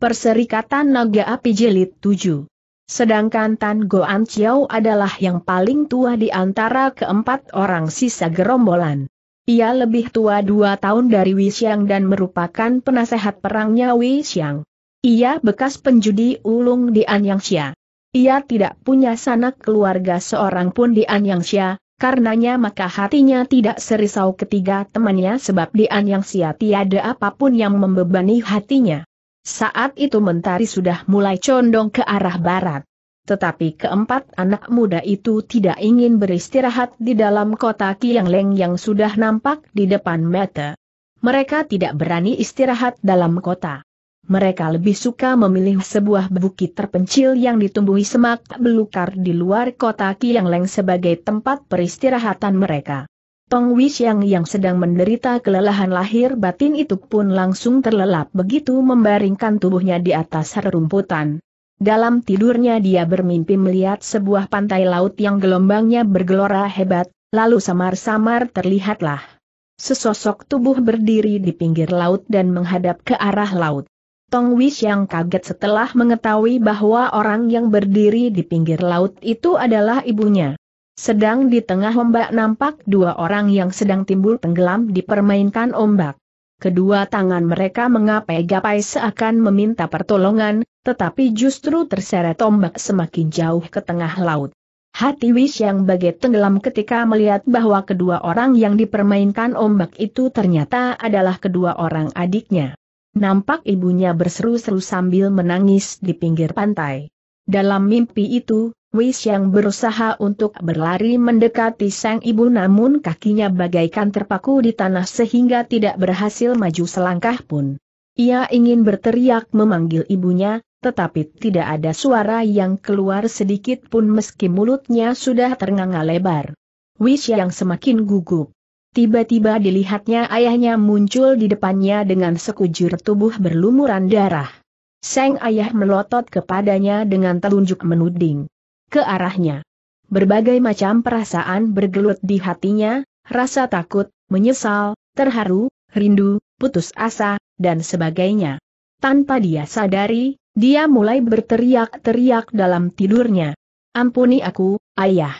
Perserikatan Naga Api Jelit 7. Sedangkan Tan Goan Chiao adalah yang paling tua di antara keempat orang sisa gerombolan. Ia lebih tua dua tahun dari Wei dan merupakan penasehat perangnya Wei Ia bekas penjudi ulung di Xia. Ia tidak punya sanak keluarga seorang pun di Xia, karenanya maka hatinya tidak serisau ketiga temannya sebab di Xia tiada apapun yang membebani hatinya. Saat itu mentari sudah mulai condong ke arah barat. Tetapi keempat anak muda itu tidak ingin beristirahat di dalam kota Kiangleng yang sudah nampak di depan mata. Mereka tidak berani istirahat dalam kota. Mereka lebih suka memilih sebuah bukit terpencil yang ditumbuhi semak belukar di luar kota Kiangleng sebagai tempat peristirahatan mereka. Tong Wixiang yang sedang menderita kelelahan lahir batin itu pun langsung terlelap begitu membaringkan tubuhnya di atas rerumputan. Dalam tidurnya dia bermimpi melihat sebuah pantai laut yang gelombangnya bergelora hebat, lalu samar-samar terlihatlah. Sesosok tubuh berdiri di pinggir laut dan menghadap ke arah laut. Tong Wish yang kaget setelah mengetahui bahwa orang yang berdiri di pinggir laut itu adalah ibunya. Sedang di tengah ombak nampak dua orang yang sedang timbul tenggelam dipermainkan ombak. Kedua tangan mereka mengapai-gapai seakan meminta pertolongan, tetapi justru terseret ombak semakin jauh ke tengah laut. Hati Wish yang bagai tenggelam ketika melihat bahwa kedua orang yang dipermainkan ombak itu ternyata adalah kedua orang adiknya. Nampak ibunya berseru-seru sambil menangis di pinggir pantai. Dalam mimpi itu, Wis yang berusaha untuk berlari mendekati sang ibu namun kakinya bagaikan terpaku di tanah sehingga tidak berhasil maju selangkah pun. Ia ingin berteriak memanggil ibunya, tetapi tidak ada suara yang keluar sedikit pun meski mulutnya sudah ternganga lebar. Wis yang semakin gugup. Tiba-tiba dilihatnya ayahnya muncul di depannya dengan sekujur tubuh berlumuran darah. Sang ayah melotot kepadanya dengan telunjuk menuding ke arahnya. Berbagai macam perasaan bergelut di hatinya, rasa takut, menyesal, terharu, rindu, putus asa, dan sebagainya. Tanpa dia sadari, dia mulai berteriak-teriak dalam tidurnya. Ampuni aku, ayah.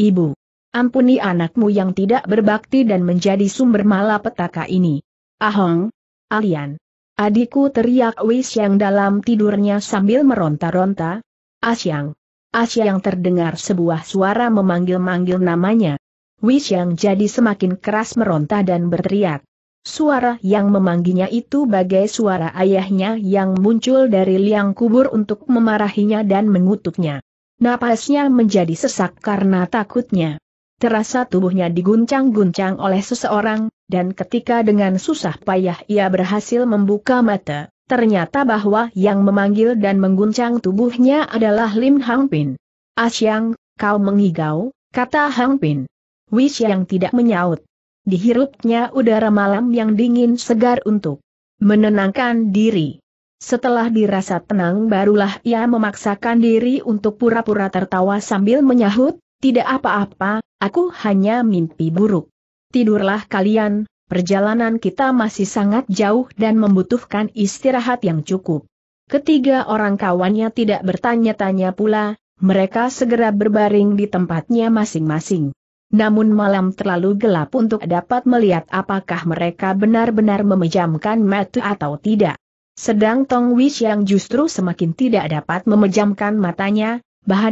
Ibu. Ampuni anakmu yang tidak berbakti dan menjadi sumber malapetaka ini. Ahong. Alian. Adikku teriak Wei yang dalam tidurnya sambil meronta-ronta. Asyang. Ah, yang terdengar sebuah suara memanggil-manggil namanya. Wish yang jadi semakin keras meronta dan berteriak. Suara yang memanggilnya itu bagai suara ayahnya yang muncul dari liang kubur untuk memarahinya dan mengutuknya. Napasnya menjadi sesak karena takutnya. Terasa tubuhnya diguncang-guncang oleh seseorang, dan ketika dengan susah payah ia berhasil membuka mata, ternyata bahwa yang memanggil dan mengguncang tubuhnya adalah Lim Hang Pin. Asyang, kau mengigau, kata Hang Pin. Wish yang tidak menyaut. Dihirupnya udara malam yang dingin segar untuk menenangkan diri. Setelah dirasa tenang barulah ia memaksakan diri untuk pura-pura tertawa sambil menyahut, tidak apa-apa, aku hanya mimpi buruk. Tidurlah kalian, perjalanan kita masih sangat jauh dan membutuhkan istirahat yang cukup. Ketiga orang kawannya tidak bertanya-tanya pula, mereka segera berbaring di tempatnya masing-masing. Namun malam terlalu gelap untuk dapat melihat apakah mereka benar-benar memejamkan mata atau tidak. Sedang Tong Wish yang justru semakin tidak dapat memejamkan matanya,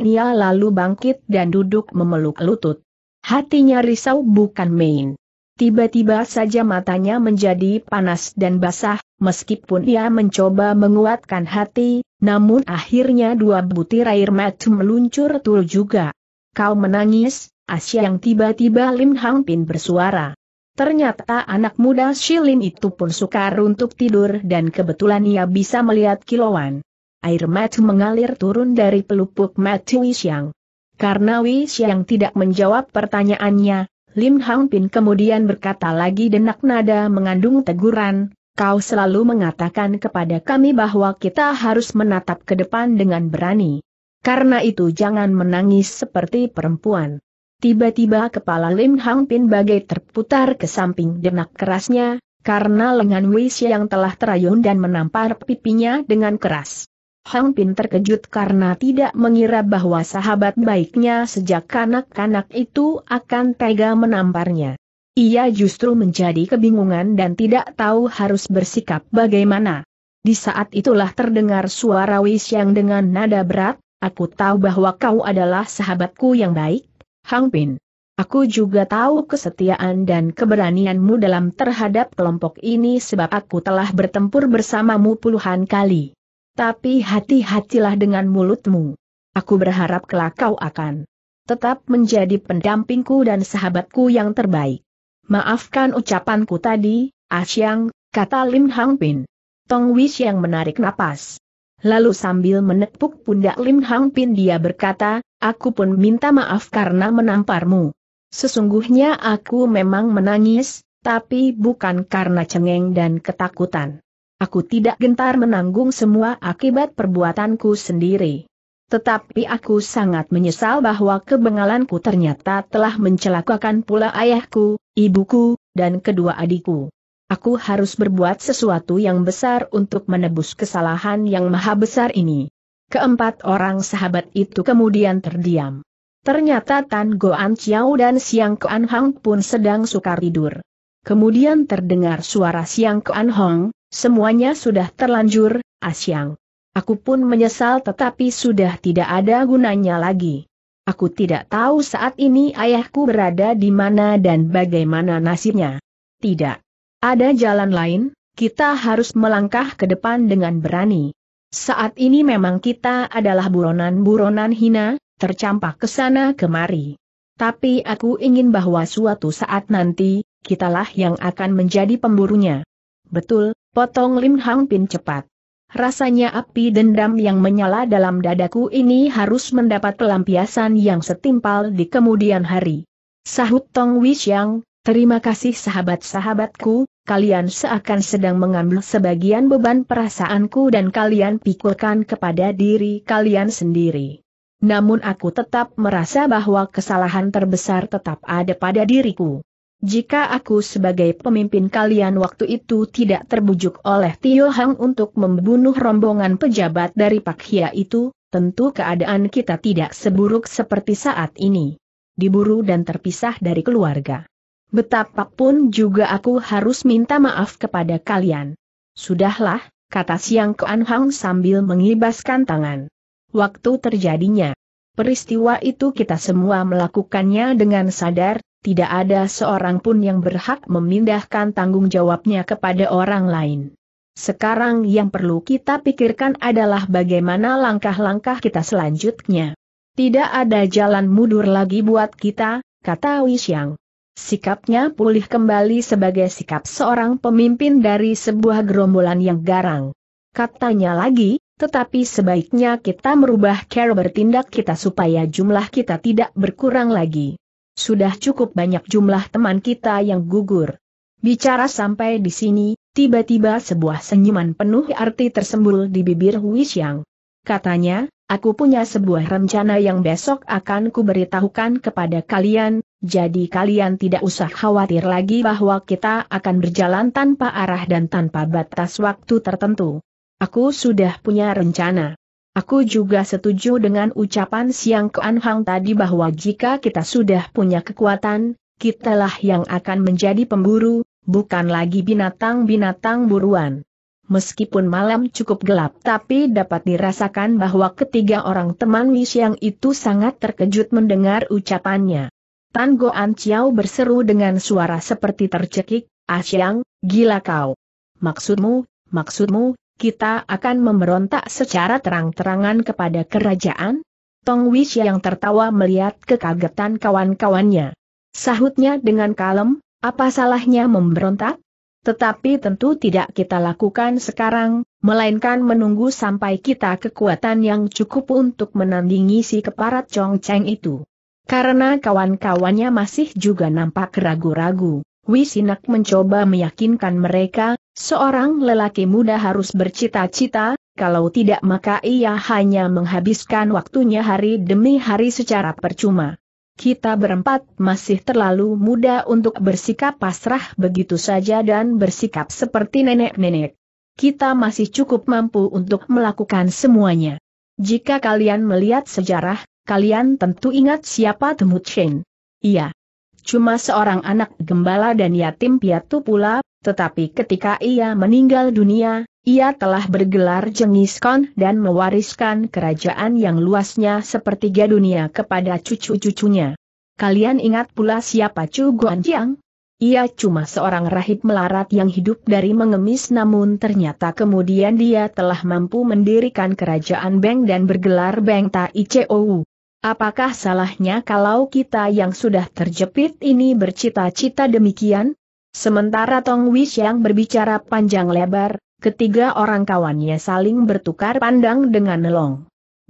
ia lalu bangkit dan duduk memeluk lutut. Hatinya risau bukan main. Tiba-tiba saja matanya menjadi panas dan basah, meskipun ia mencoba menguatkan hati, namun akhirnya dua butir air mata meluncur tul juga. Kau menangis, Asia yang tiba-tiba Lim Hang Pin bersuara. Ternyata anak muda Shilin itu pun sukar untuk tidur dan kebetulan ia bisa melihat kilauan. Air mata mengalir turun dari pelupuk mata Wishang. Karena Wishang tidak menjawab pertanyaannya, Lim Hang Pin kemudian berkata lagi denak nada mengandung teguran, kau selalu mengatakan kepada kami bahwa kita harus menatap ke depan dengan berani. Karena itu jangan menangis seperti perempuan. Tiba-tiba kepala Lim Hang Pin bagai terputar ke samping denak kerasnya, karena lengan Wei yang telah terayun dan menampar pipinya dengan keras. Hang Pin terkejut karena tidak mengira bahwa sahabat baiknya sejak kanak-kanak itu akan tega menamparnya. Ia justru menjadi kebingungan dan tidak tahu harus bersikap bagaimana. Di saat itulah terdengar suara Wis yang dengan nada berat, aku tahu bahwa kau adalah sahabatku yang baik, Hang Pin. Aku juga tahu kesetiaan dan keberanianmu dalam terhadap kelompok ini sebab aku telah bertempur bersamamu puluhan kali. Tapi hati-hatilah dengan mulutmu. Aku berharap kelak kau akan tetap menjadi pendampingku dan sahabatku yang terbaik. Maafkan ucapanku tadi, Asyang, ah kata Lim Hang Pin. Tong Wish yang menarik napas. Lalu sambil menepuk pundak Lim Hang Pin dia berkata, aku pun minta maaf karena menamparmu. Sesungguhnya aku memang menangis, tapi bukan karena cengeng dan ketakutan. Aku tidak gentar menanggung semua akibat perbuatanku sendiri. Tetapi aku sangat menyesal bahwa kebengalanku ternyata telah mencelakakan pula ayahku, ibuku, dan kedua adikku. Aku harus berbuat sesuatu yang besar untuk menebus kesalahan yang maha besar ini. Keempat orang sahabat itu kemudian terdiam. Ternyata Tan Goan Chiao dan Siang Kuan Hong pun sedang sukar tidur. Kemudian terdengar suara Siang Kuan Hong, Semuanya sudah terlanjur, Asyang. Ah aku pun menyesal tetapi sudah tidak ada gunanya lagi. Aku tidak tahu saat ini ayahku berada di mana dan bagaimana nasibnya. Tidak. Ada jalan lain, kita harus melangkah ke depan dengan berani. Saat ini memang kita adalah buronan-buronan hina, tercampak ke sana kemari. Tapi aku ingin bahwa suatu saat nanti, kitalah yang akan menjadi pemburunya. Betul, Potong Lim Hang Pin cepat. Rasanya api dendam yang menyala dalam dadaku ini harus mendapat pelampiasan yang setimpal di kemudian hari. Sahut Tong Wishang, terima kasih sahabat-sahabatku, kalian seakan sedang mengambil sebagian beban perasaanku dan kalian pikulkan kepada diri kalian sendiri. Namun aku tetap merasa bahwa kesalahan terbesar tetap ada pada diriku. Jika aku sebagai pemimpin kalian waktu itu tidak terbujuk oleh Tio Hang untuk membunuh rombongan pejabat dari Pak Hia itu, tentu keadaan kita tidak seburuk seperti saat ini. Diburu dan terpisah dari keluarga. Betapapun juga aku harus minta maaf kepada kalian. Sudahlah, kata Siang Kuan Hang sambil mengibaskan tangan. Waktu terjadinya. Peristiwa itu kita semua melakukannya dengan sadar, tidak ada seorang pun yang berhak memindahkan tanggung jawabnya kepada orang lain. Sekarang yang perlu kita pikirkan adalah bagaimana langkah-langkah kita selanjutnya. Tidak ada jalan mundur lagi buat kita, kata Wisyang. Sikapnya pulih kembali sebagai sikap seorang pemimpin dari sebuah gerombolan yang garang. Katanya lagi, tetapi sebaiknya kita merubah cara bertindak kita supaya jumlah kita tidak berkurang lagi. Sudah cukup banyak jumlah teman kita yang gugur. Bicara sampai di sini, tiba-tiba sebuah senyuman penuh arti tersembul di bibir Huixiang. Katanya, aku punya sebuah rencana yang besok akan kuberitahukan kepada kalian, jadi kalian tidak usah khawatir lagi bahwa kita akan berjalan tanpa arah dan tanpa batas waktu tertentu. Aku sudah punya rencana. Aku juga setuju dengan ucapan Siang Kuan Hang tadi bahwa jika kita sudah punya kekuatan, kitalah yang akan menjadi pemburu, bukan lagi binatang-binatang buruan. Meskipun malam cukup gelap tapi dapat dirasakan bahwa ketiga orang teman Wei Xiang itu sangat terkejut mendengar ucapannya. Tan Goan Chiao berseru dengan suara seperti tercekik, Asyang, ah gila kau. Maksudmu, maksudmu, kita akan memberontak secara terang-terangan kepada kerajaan? Tong Wish yang tertawa melihat kekagetan kawan-kawannya. Sahutnya dengan kalem, apa salahnya memberontak? Tetapi tentu tidak kita lakukan sekarang, melainkan menunggu sampai kita kekuatan yang cukup untuk menandingi si keparat Chong Cheng itu. Karena kawan-kawannya masih juga nampak ragu-ragu, Wisinak mencoba meyakinkan mereka, Seorang lelaki muda harus bercita-cita, kalau tidak maka ia hanya menghabiskan waktunya hari demi hari secara percuma. Kita berempat masih terlalu muda untuk bersikap pasrah begitu saja dan bersikap seperti nenek-nenek. Kita masih cukup mampu untuk melakukan semuanya. Jika kalian melihat sejarah, kalian tentu ingat siapa Temut Shen. Iya. Cuma seorang anak gembala dan yatim piatu pula, tetapi ketika ia meninggal dunia, ia telah bergelar Jengis Khan dan mewariskan kerajaan yang luasnya sepertiga dunia kepada cucu-cucunya. Kalian ingat pula siapa Chu Guanjiang? Ia cuma seorang rahib melarat yang hidup dari mengemis namun ternyata kemudian dia telah mampu mendirikan kerajaan Beng dan bergelar Beng Tai Chou. Apakah salahnya kalau kita yang sudah terjepit ini bercita-cita demikian? Sementara Tong yang berbicara panjang lebar, ketiga orang kawannya saling bertukar pandang dengan nelong.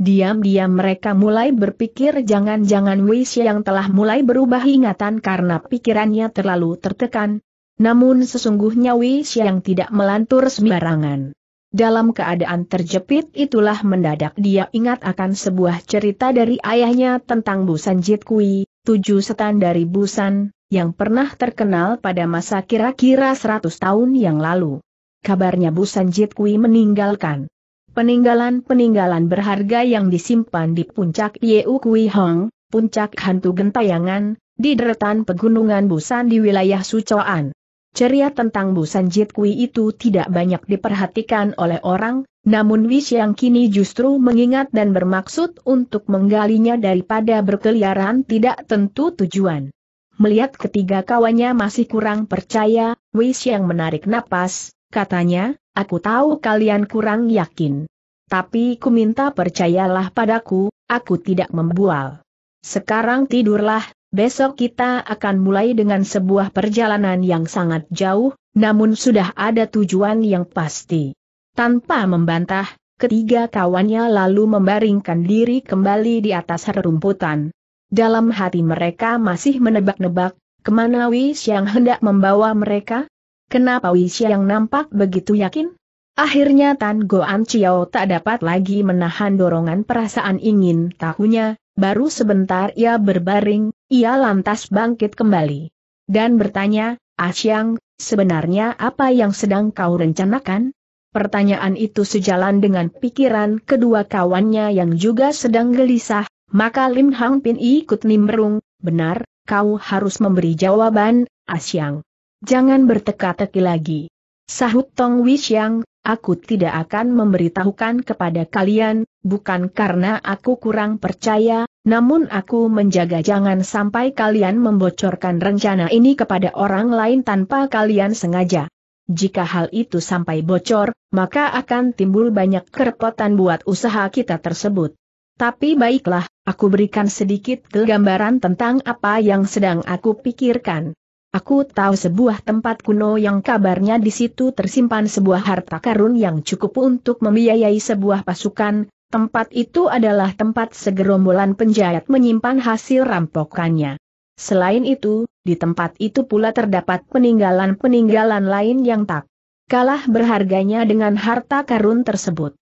Diam-diam mereka mulai berpikir jangan-jangan yang telah mulai berubah ingatan karena pikirannya terlalu tertekan. Namun sesungguhnya yang tidak melantur sembarangan. Dalam keadaan terjepit itulah mendadak dia ingat akan sebuah cerita dari ayahnya tentang Busan Jitkui, tujuh setan dari Busan, yang pernah terkenal pada masa kira-kira 100 tahun yang lalu. Kabarnya Sanjit Kui meninggalkan peninggalan-peninggalan berharga yang disimpan di puncak Yeu Kui Hong, puncak hantu gentayangan, di deretan pegunungan Busan di wilayah Sucoan. Ceria tentang Busanjit Kui itu tidak banyak diperhatikan oleh orang, namun Wish yang kini justru mengingat dan bermaksud untuk menggalinya daripada berkeliaran tidak tentu tujuan. Melihat ketiga kawannya masih kurang percaya, Wei yang menarik napas, katanya, aku tahu kalian kurang yakin. Tapi ku minta percayalah padaku, aku tidak membual. Sekarang tidurlah, besok kita akan mulai dengan sebuah perjalanan yang sangat jauh, namun sudah ada tujuan yang pasti. Tanpa membantah, ketiga kawannya lalu membaringkan diri kembali di atas rerumputan. Dalam hati mereka masih menebak-nebak, kemana Wis yang hendak membawa mereka? Kenapa Wis yang nampak begitu yakin? Akhirnya Tan Goan Chiao tak dapat lagi menahan dorongan perasaan ingin tahunya, baru sebentar ia berbaring, ia lantas bangkit kembali. Dan bertanya, Asyang, ah sebenarnya apa yang sedang kau rencanakan? Pertanyaan itu sejalan dengan pikiran kedua kawannya yang juga sedang gelisah, maka Lim Hang Pin ikut nimbrung, benar, kau harus memberi jawaban, Asyang. Ah jangan berteka-teki lagi. Sahut Tong Wisyang, aku tidak akan memberitahukan kepada kalian, bukan karena aku kurang percaya, namun aku menjaga jangan sampai kalian membocorkan rencana ini kepada orang lain tanpa kalian sengaja. Jika hal itu sampai bocor, maka akan timbul banyak kerepotan buat usaha kita tersebut. Tapi baiklah, aku berikan sedikit gambaran tentang apa yang sedang aku pikirkan. Aku tahu sebuah tempat kuno yang kabarnya di situ tersimpan sebuah harta karun yang cukup untuk membiayai sebuah pasukan. Tempat itu adalah tempat segerombolan penjahat menyimpan hasil rampokannya. Selain itu, di tempat itu pula terdapat peninggalan-peninggalan lain yang tak kalah berharganya dengan harta karun tersebut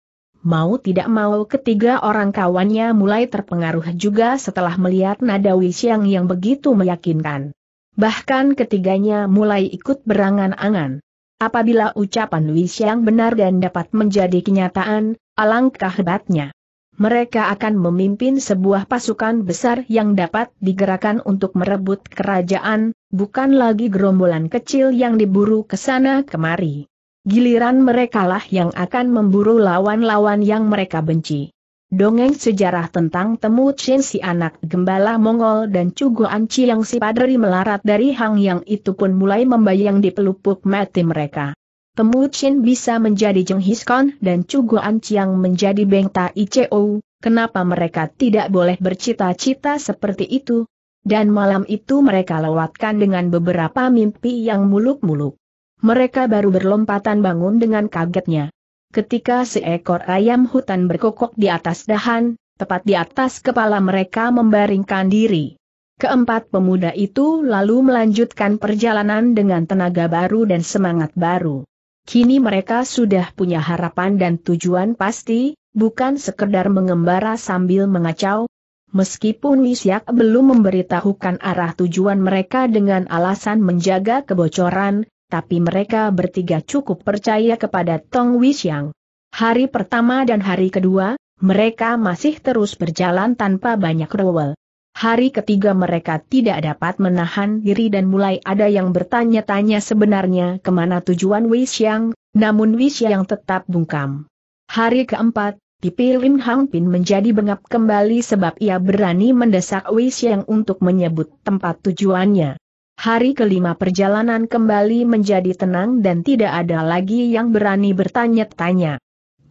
mau tidak mau ketiga orang kawannya mulai terpengaruh juga setelah melihat nada Wisiang yang begitu meyakinkan. Bahkan ketiganya mulai ikut berangan-angan. Apabila ucapan Wisiang benar dan dapat menjadi kenyataan, alangkah hebatnya mereka akan memimpin sebuah pasukan besar yang dapat digerakkan untuk merebut kerajaan, bukan lagi gerombolan kecil yang diburu ke sana kemari. Giliran merekalah yang akan memburu lawan-lawan yang mereka benci. Dongeng sejarah tentang temu Chen si anak gembala Mongol dan Cugu Anci yang si padri melarat dari Hang Yang itu pun mulai membayang di pelupuk mati mereka. Temu Chen bisa menjadi Jeng Hiskon dan Cugu Anci yang menjadi Beng ICO, kenapa mereka tidak boleh bercita-cita seperti itu? Dan malam itu mereka lewatkan dengan beberapa mimpi yang muluk-muluk mereka baru berlompatan bangun dengan kagetnya. Ketika seekor ayam hutan berkokok di atas dahan, tepat di atas kepala mereka membaringkan diri. Keempat pemuda itu lalu melanjutkan perjalanan dengan tenaga baru dan semangat baru. Kini mereka sudah punya harapan dan tujuan pasti, bukan sekedar mengembara sambil mengacau, Meskipun Lisiak belum memberitahukan arah tujuan mereka dengan alasan menjaga kebocoran, tapi mereka bertiga cukup percaya kepada Tong Wixiang. Hari pertama dan hari kedua, mereka masih terus berjalan tanpa banyak rewel. Hari ketiga mereka tidak dapat menahan diri dan mulai ada yang bertanya-tanya sebenarnya kemana tujuan Wixiang, namun Wixiang tetap bungkam. Hari keempat, pipi Lim Hang Pin menjadi bengap kembali sebab ia berani mendesak Wixiang untuk menyebut tempat tujuannya. Hari kelima perjalanan kembali menjadi tenang dan tidak ada lagi yang berani bertanya-tanya.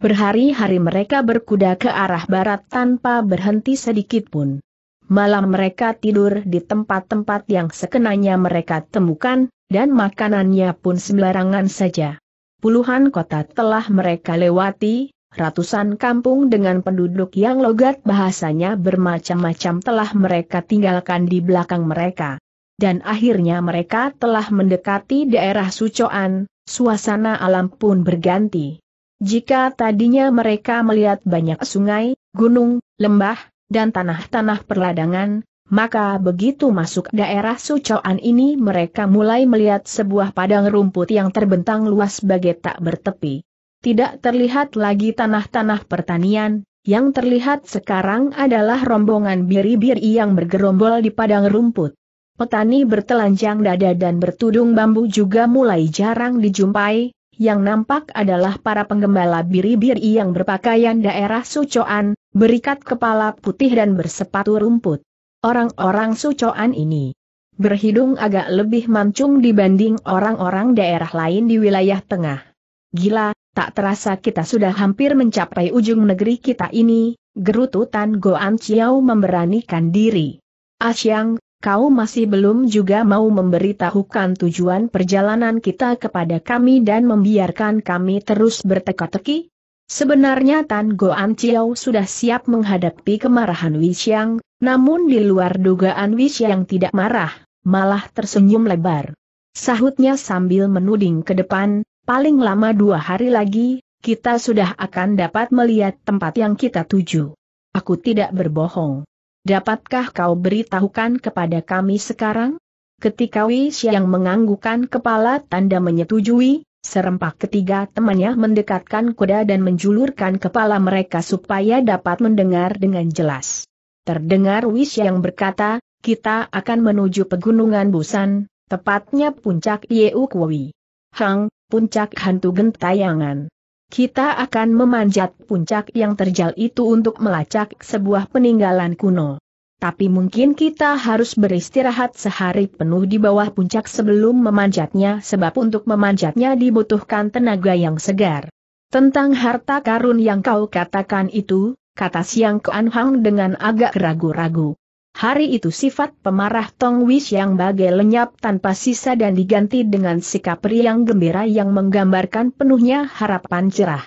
Berhari-hari mereka berkuda ke arah barat tanpa berhenti sedikitpun. Malam mereka tidur di tempat-tempat yang sekenanya mereka temukan, dan makanannya pun sembarangan saja. Puluhan kota telah mereka lewati, ratusan kampung dengan penduduk yang logat bahasanya bermacam-macam telah mereka tinggalkan di belakang mereka dan akhirnya mereka telah mendekati daerah Sucoan, suasana alam pun berganti. Jika tadinya mereka melihat banyak sungai, gunung, lembah, dan tanah-tanah perladangan, maka begitu masuk daerah Sucoan ini mereka mulai melihat sebuah padang rumput yang terbentang luas bagai tak bertepi. Tidak terlihat lagi tanah-tanah pertanian, yang terlihat sekarang adalah rombongan biri-biri yang bergerombol di padang rumput. Petani bertelanjang dada dan bertudung bambu juga mulai jarang dijumpai, yang nampak adalah para penggembala biri-biri yang berpakaian daerah Sucoan, berikat kepala putih dan bersepatu rumput. Orang-orang Sucoan ini berhidung agak lebih mancung dibanding orang-orang daerah lain di wilayah tengah. Gila, tak terasa kita sudah hampir mencapai ujung negeri kita ini, gerututan Goan Chiao memberanikan diri. Asyang, ah, kau masih belum juga mau memberitahukan tujuan perjalanan kita kepada kami dan membiarkan kami terus berteka-teki? Sebenarnya Tan Goan Chiao sudah siap menghadapi kemarahan Wisyang, namun di luar dugaan Wisyang tidak marah, malah tersenyum lebar. Sahutnya sambil menuding ke depan, paling lama dua hari lagi, kita sudah akan dapat melihat tempat yang kita tuju. Aku tidak berbohong. Dapatkah kau beritahukan kepada kami sekarang? Ketika Wis yang menganggukan kepala tanda menyetujui, serempak ketiga temannya mendekatkan kuda dan menjulurkan kepala mereka supaya dapat mendengar dengan jelas. Terdengar Wis yang berkata, kita akan menuju pegunungan Busan, tepatnya puncak Yeukwui. Hang, puncak hantu gentayangan kita akan memanjat puncak yang terjal itu untuk melacak sebuah peninggalan kuno. Tapi mungkin kita harus beristirahat sehari penuh di bawah puncak sebelum memanjatnya sebab untuk memanjatnya dibutuhkan tenaga yang segar. Tentang harta karun yang kau katakan itu, kata Siang Kuan Hang dengan agak ragu-ragu. Hari itu sifat pemarah Tong Wish yang bagai lenyap tanpa sisa dan diganti dengan sikap riang gembira yang menggambarkan penuhnya harapan cerah.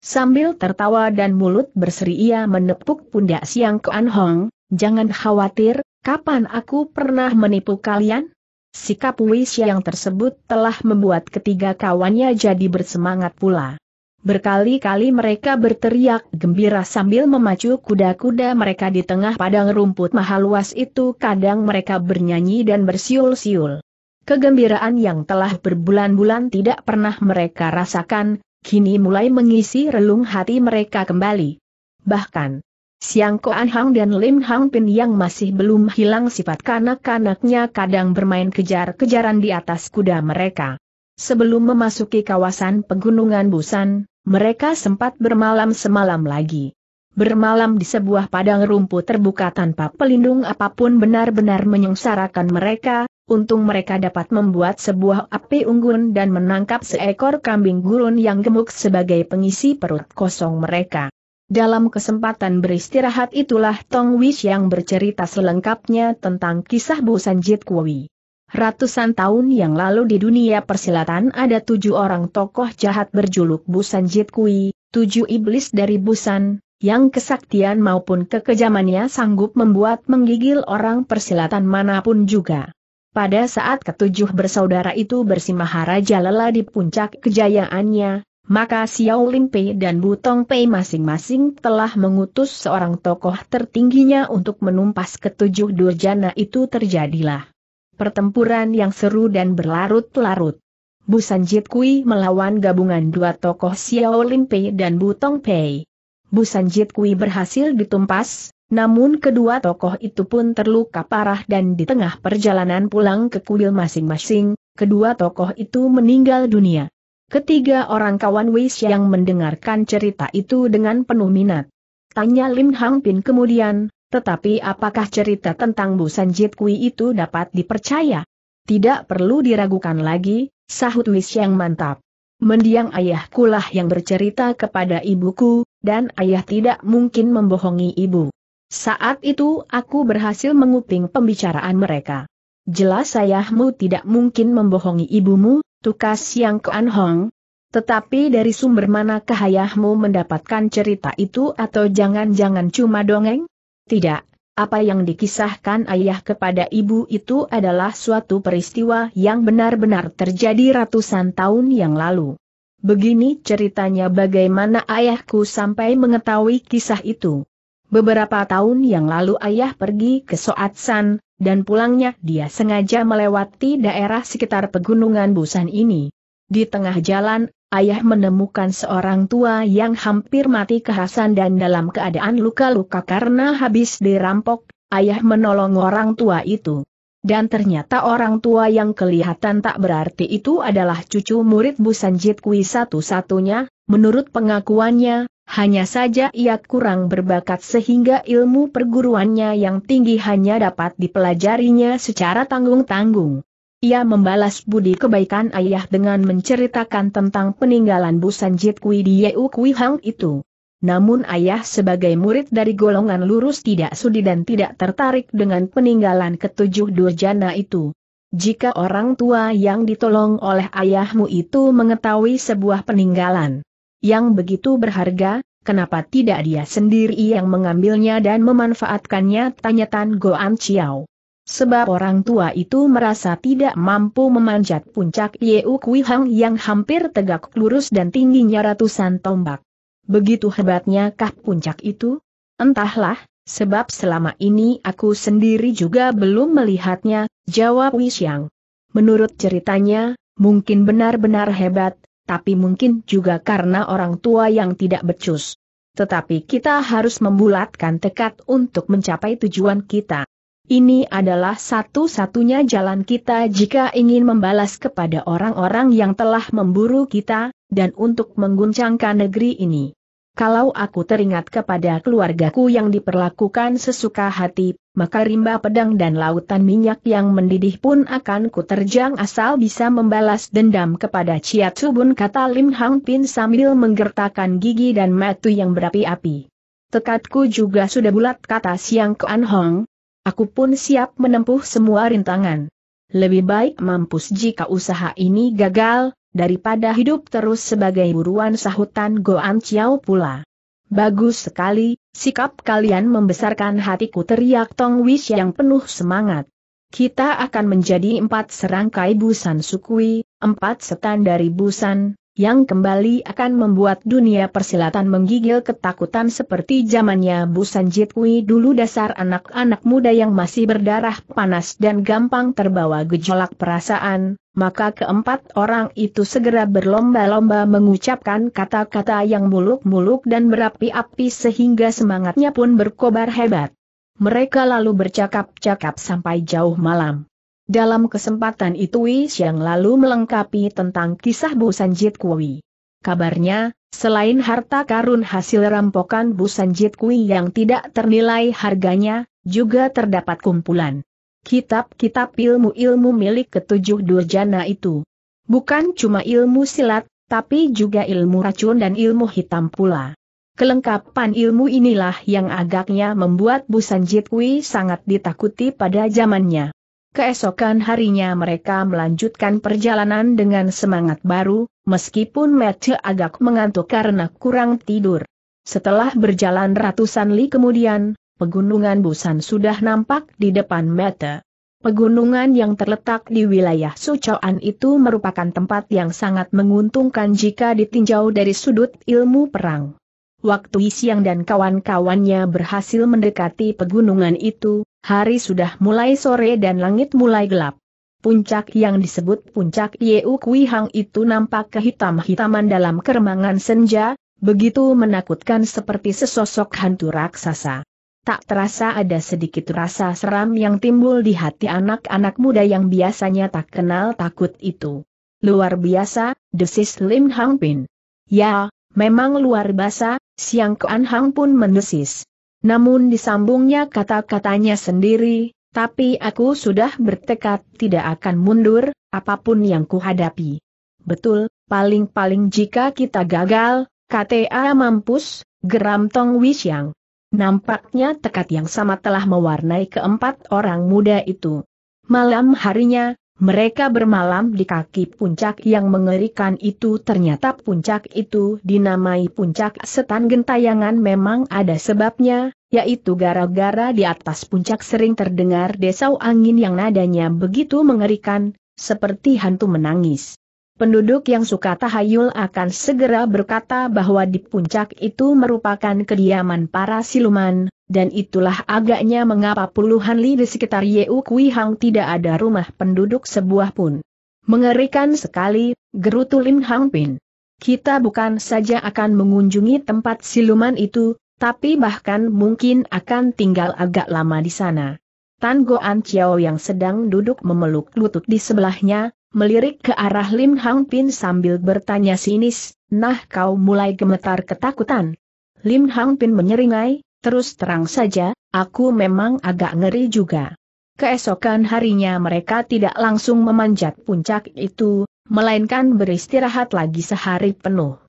Sambil tertawa dan mulut berseri ia menepuk pundak Siang ke An Hong, jangan khawatir, kapan aku pernah menipu kalian? Sikap Wish yang tersebut telah membuat ketiga kawannya jadi bersemangat pula. Berkali-kali mereka berteriak gembira sambil memacu kuda-kuda mereka di tengah padang rumput mahal luas itu kadang mereka bernyanyi dan bersiul-siul. Kegembiraan yang telah berbulan-bulan tidak pernah mereka rasakan, kini mulai mengisi relung hati mereka kembali. Bahkan, Siang Koan Hang dan Lim Hang Pin yang masih belum hilang sifat kanak-kanaknya kadang bermain kejar-kejaran di atas kuda mereka. Sebelum memasuki kawasan pegunungan Busan, mereka sempat bermalam semalam lagi. Bermalam di sebuah padang rumput terbuka tanpa pelindung apapun benar-benar menyengsarakan mereka, untung mereka dapat membuat sebuah api unggun dan menangkap seekor kambing gurun yang gemuk sebagai pengisi perut kosong mereka. Dalam kesempatan beristirahat itulah Tong Wish yang bercerita selengkapnya tentang kisah Bu Sanjit Kui. Ratusan tahun yang lalu di dunia persilatan ada tujuh orang tokoh jahat berjuluk Busan Jit Kui, tujuh iblis dari Busan, yang kesaktian maupun kekejamannya sanggup membuat menggigil orang persilatan manapun juga. Pada saat ketujuh bersaudara itu bersimaharaja lela di puncak kejayaannya, maka Xiao Limpei dan Butong Pei masing-masing telah mengutus seorang tokoh tertingginya untuk menumpas ketujuh durjana itu terjadilah pertempuran yang seru dan berlarut-larut. Busan Sanjit Kui melawan gabungan dua tokoh Xiao Pei dan Bu Tong Pei. Busan Sanjit Kui berhasil ditumpas, namun kedua tokoh itu pun terluka parah dan di tengah perjalanan pulang ke kuil masing-masing, kedua tokoh itu meninggal dunia. Ketiga orang kawan Wei yang mendengarkan cerita itu dengan penuh minat. Tanya Lim Hang Pin kemudian, tetapi apakah cerita tentang Busan Sanjit Kui itu dapat dipercaya? Tidak perlu diragukan lagi, sahut Wis yang mantap. Mendiang lah yang bercerita kepada ibuku, dan ayah tidak mungkin membohongi ibu. Saat itu aku berhasil menguping pembicaraan mereka. Jelas ayahmu tidak mungkin membohongi ibumu, tukas yang Kean Hong. Tetapi dari sumber manakah ayahmu mendapatkan cerita itu atau jangan-jangan cuma dongeng? Tidak, apa yang dikisahkan ayah kepada ibu itu adalah suatu peristiwa yang benar-benar terjadi ratusan tahun yang lalu. Begini ceritanya bagaimana ayahku sampai mengetahui kisah itu. Beberapa tahun yang lalu ayah pergi ke Soatsan, dan pulangnya dia sengaja melewati daerah sekitar pegunungan Busan ini. Di tengah jalan, ayah menemukan seorang tua yang hampir mati kehasan dan dalam keadaan luka-luka karena habis dirampok, ayah menolong orang tua itu. Dan ternyata orang tua yang kelihatan tak berarti itu adalah cucu murid Busanjit Kui satu-satunya, menurut pengakuannya, hanya saja ia kurang berbakat sehingga ilmu perguruannya yang tinggi hanya dapat dipelajarinya secara tanggung-tanggung. Ia membalas budi kebaikan ayah dengan menceritakan tentang peninggalan busan Jit Kui Yeu Kui Hang itu. Namun ayah sebagai murid dari golongan lurus tidak sudi dan tidak tertarik dengan peninggalan ketujuh durjana itu. Jika orang tua yang ditolong oleh ayahmu itu mengetahui sebuah peninggalan yang begitu berharga, kenapa tidak dia sendiri yang mengambilnya dan memanfaatkannya? Tanya Tan Goan Chiao. Sebab orang tua itu merasa tidak mampu memanjat puncak Yeu Kui Hang yang hampir tegak lurus dan tingginya ratusan tombak. Begitu hebatnya kah puncak itu? Entahlah, sebab selama ini aku sendiri juga belum melihatnya, jawab Wisyang. Menurut ceritanya, mungkin benar-benar hebat, tapi mungkin juga karena orang tua yang tidak becus. Tetapi kita harus membulatkan tekad untuk mencapai tujuan kita. Ini adalah satu-satunya jalan kita jika ingin membalas kepada orang-orang yang telah memburu kita, dan untuk mengguncangkan negeri ini. Kalau aku teringat kepada keluargaku yang diperlakukan sesuka hati, maka rimba pedang dan lautan minyak yang mendidih pun akan kuterjang asal bisa membalas dendam kepada Chia Subun kata Lim Hang Pin sambil menggertakkan gigi dan matu yang berapi-api. Tekadku juga sudah bulat kata Siang Kuan Hong, Aku pun siap menempuh semua rintangan. Lebih baik mampus jika usaha ini gagal, daripada hidup terus sebagai buruan sahutan Goan Chiao pula. Bagus sekali, sikap kalian membesarkan hatiku teriak Tong Wish yang penuh semangat. Kita akan menjadi empat serangkai busan sukui, empat setan dari busan, yang kembali akan membuat dunia persilatan menggigil ketakutan seperti zamannya Busan Jitwi dulu dasar anak-anak muda yang masih berdarah panas dan gampang terbawa gejolak perasaan, maka keempat orang itu segera berlomba-lomba mengucapkan kata-kata yang muluk-muluk dan berapi-api sehingga semangatnya pun berkobar hebat. Mereka lalu bercakap-cakap sampai jauh malam. Dalam kesempatan itu Wei Xiang lalu melengkapi tentang kisah Bu Sanjit Kui. Kabarnya, selain harta karun hasil rampokan Bu Sanjit Kui yang tidak ternilai harganya, juga terdapat kumpulan kitab-kitab ilmu-ilmu milik ketujuh durjana itu. Bukan cuma ilmu silat, tapi juga ilmu racun dan ilmu hitam pula. Kelengkapan ilmu inilah yang agaknya membuat Bu Sanjit Kui sangat ditakuti pada zamannya. Keesokan harinya mereka melanjutkan perjalanan dengan semangat baru, meskipun Matthew agak mengantuk karena kurang tidur. Setelah berjalan ratusan li kemudian, pegunungan Busan sudah nampak di depan mata. Pegunungan yang terletak di wilayah Sucoan itu merupakan tempat yang sangat menguntungkan jika ditinjau dari sudut ilmu perang. Waktu Isiang dan kawan-kawannya berhasil mendekati pegunungan itu, Hari sudah mulai sore dan langit mulai gelap. Puncak yang disebut puncak Yeu Kui Hang itu nampak kehitam-hitaman dalam keremangan senja, begitu menakutkan seperti sesosok hantu raksasa. Tak terasa ada sedikit rasa seram yang timbul di hati anak-anak muda yang biasanya tak kenal takut itu. Luar biasa, desis Lim Hang Pin. Ya, memang luar biasa, Siang Kuan Hang pun mendesis. Namun disambungnya kata-katanya sendiri, tapi aku sudah bertekad tidak akan mundur, apapun yang kuhadapi. Betul, paling-paling jika kita gagal, KTA mampus, geram Tong Wishang. Nampaknya tekad yang sama telah mewarnai keempat orang muda itu. Malam harinya, mereka bermalam di kaki puncak yang mengerikan itu ternyata puncak itu dinamai puncak setan gentayangan memang ada sebabnya, yaitu gara-gara di atas puncak sering terdengar desau angin yang nadanya begitu mengerikan, seperti hantu menangis. Penduduk yang suka tahayul akan segera berkata bahwa di puncak itu merupakan kediaman para siluman, dan itulah agaknya mengapa puluhan li di sekitar Yeu Kui Hang tidak ada rumah penduduk sebuah pun. Mengerikan sekali, gerutu Lim Hang Pin. Kita bukan saja akan mengunjungi tempat siluman itu, tapi bahkan mungkin akan tinggal agak lama di sana. Tan Goan Chiao yang sedang duduk memeluk lutut di sebelahnya, melirik ke arah Lim Hang Pin sambil bertanya sinis, nah kau mulai gemetar ketakutan. Lim Hang Pin menyeringai, terus terang saja, aku memang agak ngeri juga. Keesokan harinya mereka tidak langsung memanjat puncak itu, melainkan beristirahat lagi sehari penuh.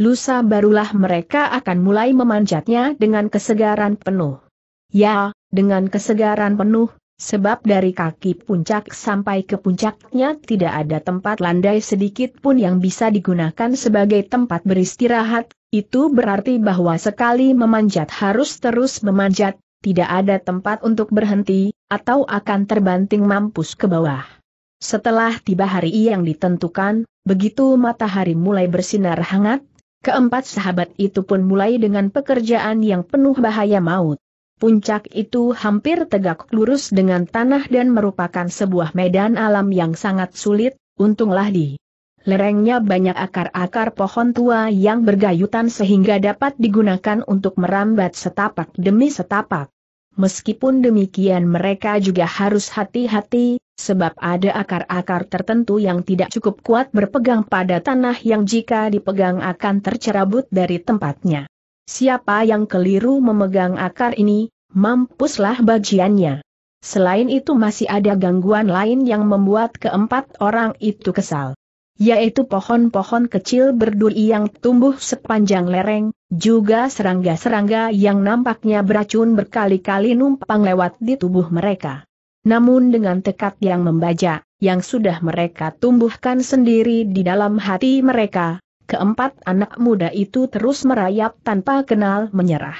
Lusa barulah mereka akan mulai memanjatnya dengan kesegaran penuh. Ya, dengan kesegaran penuh, Sebab dari kaki puncak sampai ke puncaknya tidak ada tempat landai sedikit pun yang bisa digunakan sebagai tempat beristirahat, itu berarti bahwa sekali memanjat harus terus memanjat, tidak ada tempat untuk berhenti, atau akan terbanting mampus ke bawah. Setelah tiba hari yang ditentukan, begitu matahari mulai bersinar hangat, keempat sahabat itu pun mulai dengan pekerjaan yang penuh bahaya maut. Puncak itu hampir tegak lurus dengan tanah dan merupakan sebuah medan alam yang sangat sulit, untunglah di lerengnya banyak akar-akar pohon tua yang bergayutan sehingga dapat digunakan untuk merambat setapak demi setapak. Meskipun demikian mereka juga harus hati-hati, sebab ada akar-akar tertentu yang tidak cukup kuat berpegang pada tanah yang jika dipegang akan tercerabut dari tempatnya. Siapa yang keliru memegang akar ini, mampuslah bagiannya. Selain itu masih ada gangguan lain yang membuat keempat orang itu kesal. Yaitu pohon-pohon kecil berduri yang tumbuh sepanjang lereng, juga serangga-serangga yang nampaknya beracun berkali-kali numpang lewat di tubuh mereka. Namun dengan tekad yang membajak, yang sudah mereka tumbuhkan sendiri di dalam hati mereka, Keempat anak muda itu terus merayap tanpa kenal menyerah.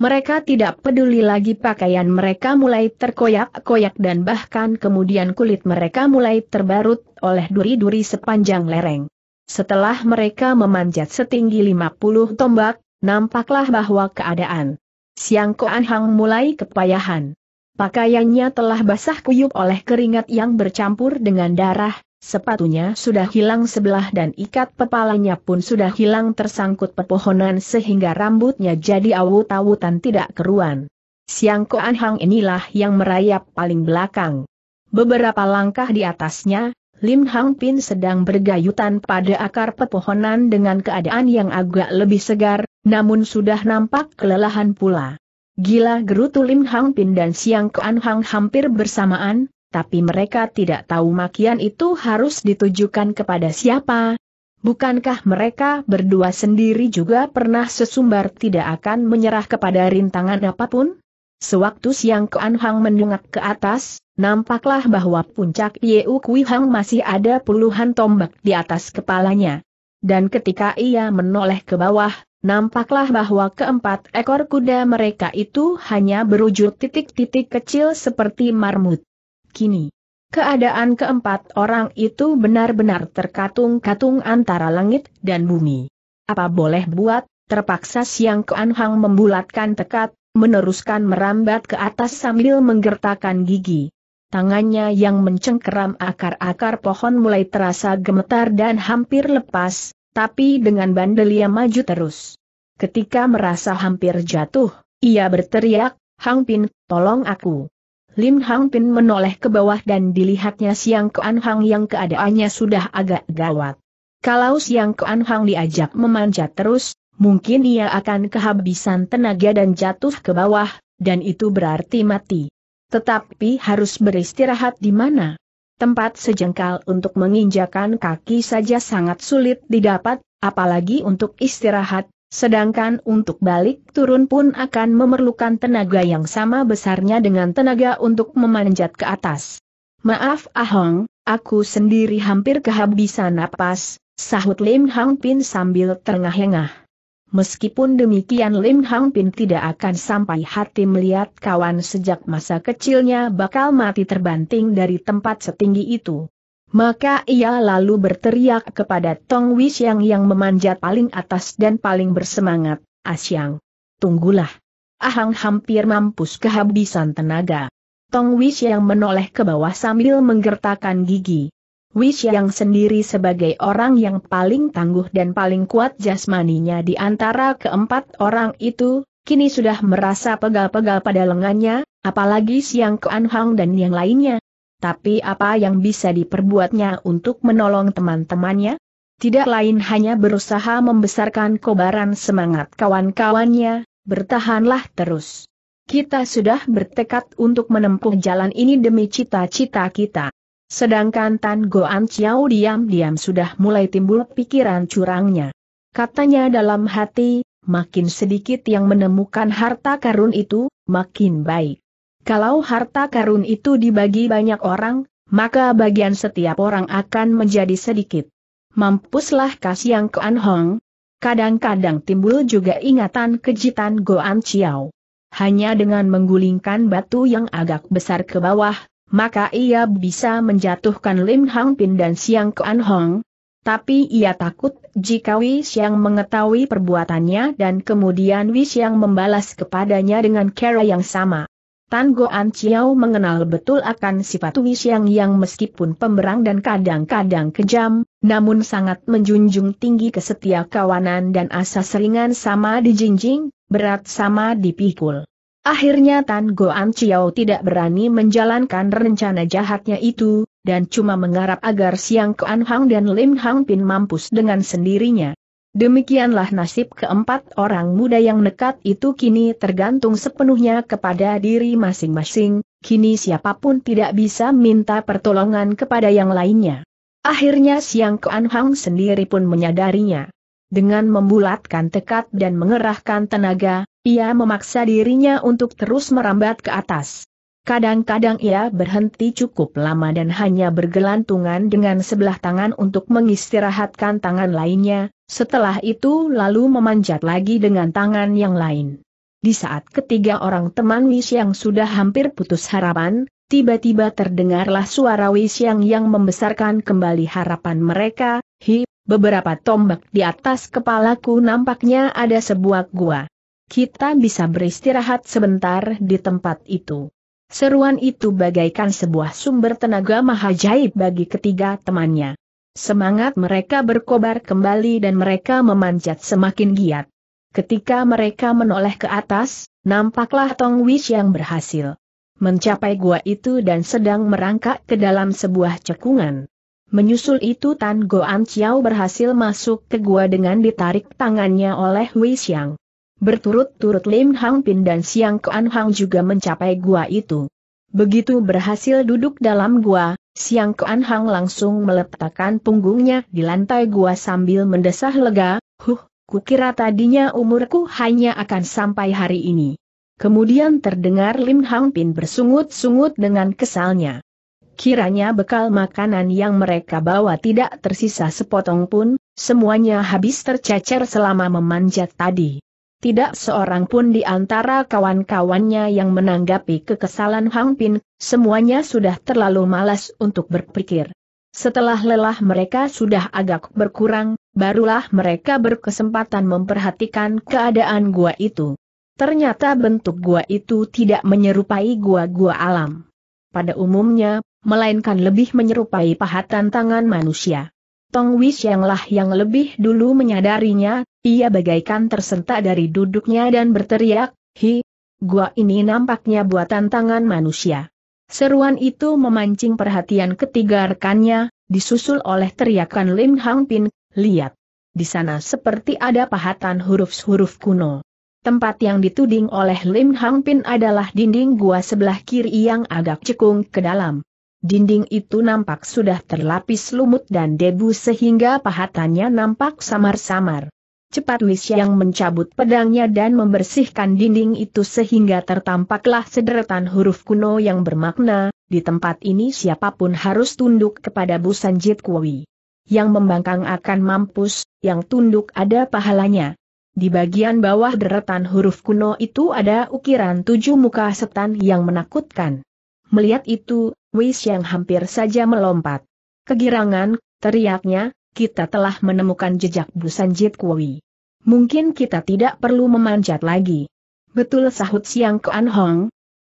Mereka tidak peduli lagi pakaian mereka mulai terkoyak-koyak dan bahkan kemudian kulit mereka mulai terbarut oleh duri-duri sepanjang lereng. Setelah mereka memanjat setinggi 50 tombak, nampaklah bahwa keadaan Siang Koan mulai kepayahan. Pakaiannya telah basah kuyup oleh keringat yang bercampur dengan darah, Sepatunya sudah hilang sebelah dan ikat kepalanya pun sudah hilang tersangkut pepohonan sehingga rambutnya jadi awut-awutan tidak keruan. Siang Koan Hang inilah yang merayap paling belakang. Beberapa langkah di atasnya, Lim Hang Pin sedang bergayutan pada akar pepohonan dengan keadaan yang agak lebih segar, namun sudah nampak kelelahan pula. Gila gerutu Lim Hang Pin dan Siang Koan Hang hampir bersamaan, tapi mereka tidak tahu makian itu harus ditujukan kepada siapa. Bukankah mereka berdua sendiri juga pernah sesumbar tidak akan menyerah kepada rintangan apapun? Sewaktu siang Kuan Hang mendungak ke atas, nampaklah bahwa puncak Yeu Kui Hang masih ada puluhan tombak di atas kepalanya. Dan ketika ia menoleh ke bawah, nampaklah bahwa keempat ekor kuda mereka itu hanya berujur titik-titik kecil seperti marmut. Kini, keadaan keempat orang itu benar-benar terkatung-katung antara langit dan bumi. Apa boleh buat, terpaksa Siang Kuan membulatkan tekad, meneruskan merambat ke atas sambil menggertakkan gigi. Tangannya yang mencengkeram akar-akar pohon mulai terasa gemetar dan hampir lepas, tapi dengan bandel ia maju terus. Ketika merasa hampir jatuh, ia berteriak, Hang Pin, tolong aku. Lim Hang Pin menoleh ke bawah dan dilihatnya Siang Kean Hang yang keadaannya sudah agak gawat. Kalau Siang Kean Hang diajak memanjat terus, mungkin ia akan kehabisan tenaga dan jatuh ke bawah, dan itu berarti mati. Tetapi harus beristirahat di mana? Tempat sejengkal untuk menginjakan kaki saja sangat sulit didapat, apalagi untuk istirahat, Sedangkan untuk balik turun pun akan memerlukan tenaga yang sama besarnya dengan tenaga untuk memanjat ke atas. Maaf Ahong, aku sendiri hampir kehabisan napas, sahut Lim Hang Pin sambil terengah-engah. Meskipun demikian Lim Hang Pin tidak akan sampai hati melihat kawan sejak masa kecilnya bakal mati terbanting dari tempat setinggi itu. Maka ia lalu berteriak kepada Tong Wisyang yang memanjat paling atas dan paling bersemangat, Asyang. Tunggulah. Ahang hampir mampus kehabisan tenaga. Tong yang menoleh ke bawah sambil menggertakkan gigi. yang sendiri sebagai orang yang paling tangguh dan paling kuat jasmaninya di antara keempat orang itu, kini sudah merasa pegal-pegal pada lengannya, apalagi Siang Hang dan yang lainnya, tapi apa yang bisa diperbuatnya untuk menolong teman-temannya? Tidak lain hanya berusaha membesarkan kobaran semangat kawan-kawannya, bertahanlah terus. Kita sudah bertekad untuk menempuh jalan ini demi cita-cita kita. Sedangkan Tan Goan Chiao diam-diam sudah mulai timbul pikiran curangnya. Katanya dalam hati, makin sedikit yang menemukan harta karun itu, makin baik. Kalau harta karun itu dibagi banyak orang, maka bagian setiap orang akan menjadi sedikit. Mampuslah yang ke Hong. Kadang-kadang timbul juga ingatan kejitan Goan Chiao. Hanya dengan menggulingkan batu yang agak besar ke bawah, maka ia bisa menjatuhkan Lim Hang Pin dan Siang Kuan Hong. Tapi ia takut jika Wei Xiang mengetahui perbuatannya dan kemudian Wei Xiang membalas kepadanya dengan cara yang sama. Tan Goan Chiao mengenal betul akan sifat Wisiang yang meskipun pemberang dan kadang-kadang kejam, namun sangat menjunjung tinggi kesetia kawanan dan asas ringan sama dijinjing, berat sama dipikul. Akhirnya Tan Goan Chiao tidak berani menjalankan rencana jahatnya itu, dan cuma mengharap agar Siang Kuan Hang dan Lim Hang Pin mampus dengan sendirinya. Demikianlah nasib keempat orang muda yang nekat itu kini tergantung sepenuhnya kepada diri masing-masing, kini siapapun tidak bisa minta pertolongan kepada yang lainnya. Akhirnya Siang Kuan Hang sendiri pun menyadarinya. Dengan membulatkan tekad dan mengerahkan tenaga, ia memaksa dirinya untuk terus merambat ke atas. Kadang-kadang ia berhenti cukup lama dan hanya bergelantungan dengan sebelah tangan untuk mengistirahatkan tangan lainnya, setelah itu lalu memanjat lagi dengan tangan yang lain. Di saat ketiga orang teman Wis yang sudah hampir putus harapan, tiba-tiba terdengarlah suara Wis yang yang membesarkan kembali harapan mereka, hi, beberapa tombak di atas kepalaku nampaknya ada sebuah gua. Kita bisa beristirahat sebentar di tempat itu. Seruan itu bagaikan sebuah sumber tenaga mahajaib bagi ketiga temannya. Semangat mereka berkobar kembali dan mereka memanjat semakin giat. Ketika mereka menoleh ke atas, nampaklah Tong Wish yang berhasil mencapai gua itu dan sedang merangkak ke dalam sebuah cekungan. Menyusul itu Tan Goan Chiao berhasil masuk ke gua dengan ditarik tangannya oleh Wei Xiang. Berturut-turut Lim Hang Pin dan Siang Koan Hang juga mencapai gua itu. Begitu berhasil duduk dalam gua, Siang Kuan Hang langsung meletakkan punggungnya di lantai gua sambil mendesah lega, huh, kukira tadinya umurku hanya akan sampai hari ini. Kemudian terdengar Lim Hang Pin bersungut-sungut dengan kesalnya. Kiranya bekal makanan yang mereka bawa tidak tersisa sepotong pun, semuanya habis tercecer selama memanjat tadi. Tidak seorang pun di antara kawan-kawannya yang menanggapi kekesalan Hang Pin, semuanya sudah terlalu malas untuk berpikir. Setelah lelah mereka sudah agak berkurang, barulah mereka berkesempatan memperhatikan keadaan gua itu. Ternyata bentuk gua itu tidak menyerupai gua-gua alam. Pada umumnya, melainkan lebih menyerupai pahatan tangan manusia. Tong Wis yanglah yang lebih dulu menyadarinya, ia bagaikan tersentak dari duduknya dan berteriak, Hi, gua ini nampaknya buatan tangan manusia. Seruan itu memancing perhatian ketiga rekannya, disusul oleh teriakan Lim Hang Pin, lihat. Di sana seperti ada pahatan huruf-huruf kuno. Tempat yang dituding oleh Lim Hang Pin adalah dinding gua sebelah kiri yang agak cekung ke dalam. Dinding itu nampak sudah terlapis lumut dan debu sehingga pahatannya nampak samar-samar. Cepat Lis yang mencabut pedangnya dan membersihkan dinding itu sehingga tertampaklah sederetan huruf kuno yang bermakna, di tempat ini siapapun harus tunduk kepada Busanjit Kui. Yang membangkang akan mampus, yang tunduk ada pahalanya. Di bagian bawah deretan huruf kuno itu ada ukiran tujuh muka setan yang menakutkan. Melihat itu, Wei yang hampir saja melompat. Kegirangan, teriaknya, kita telah menemukan jejak busan Jit Kui. Mungkin kita tidak perlu memanjat lagi. Betul sahut siang ke An Hong.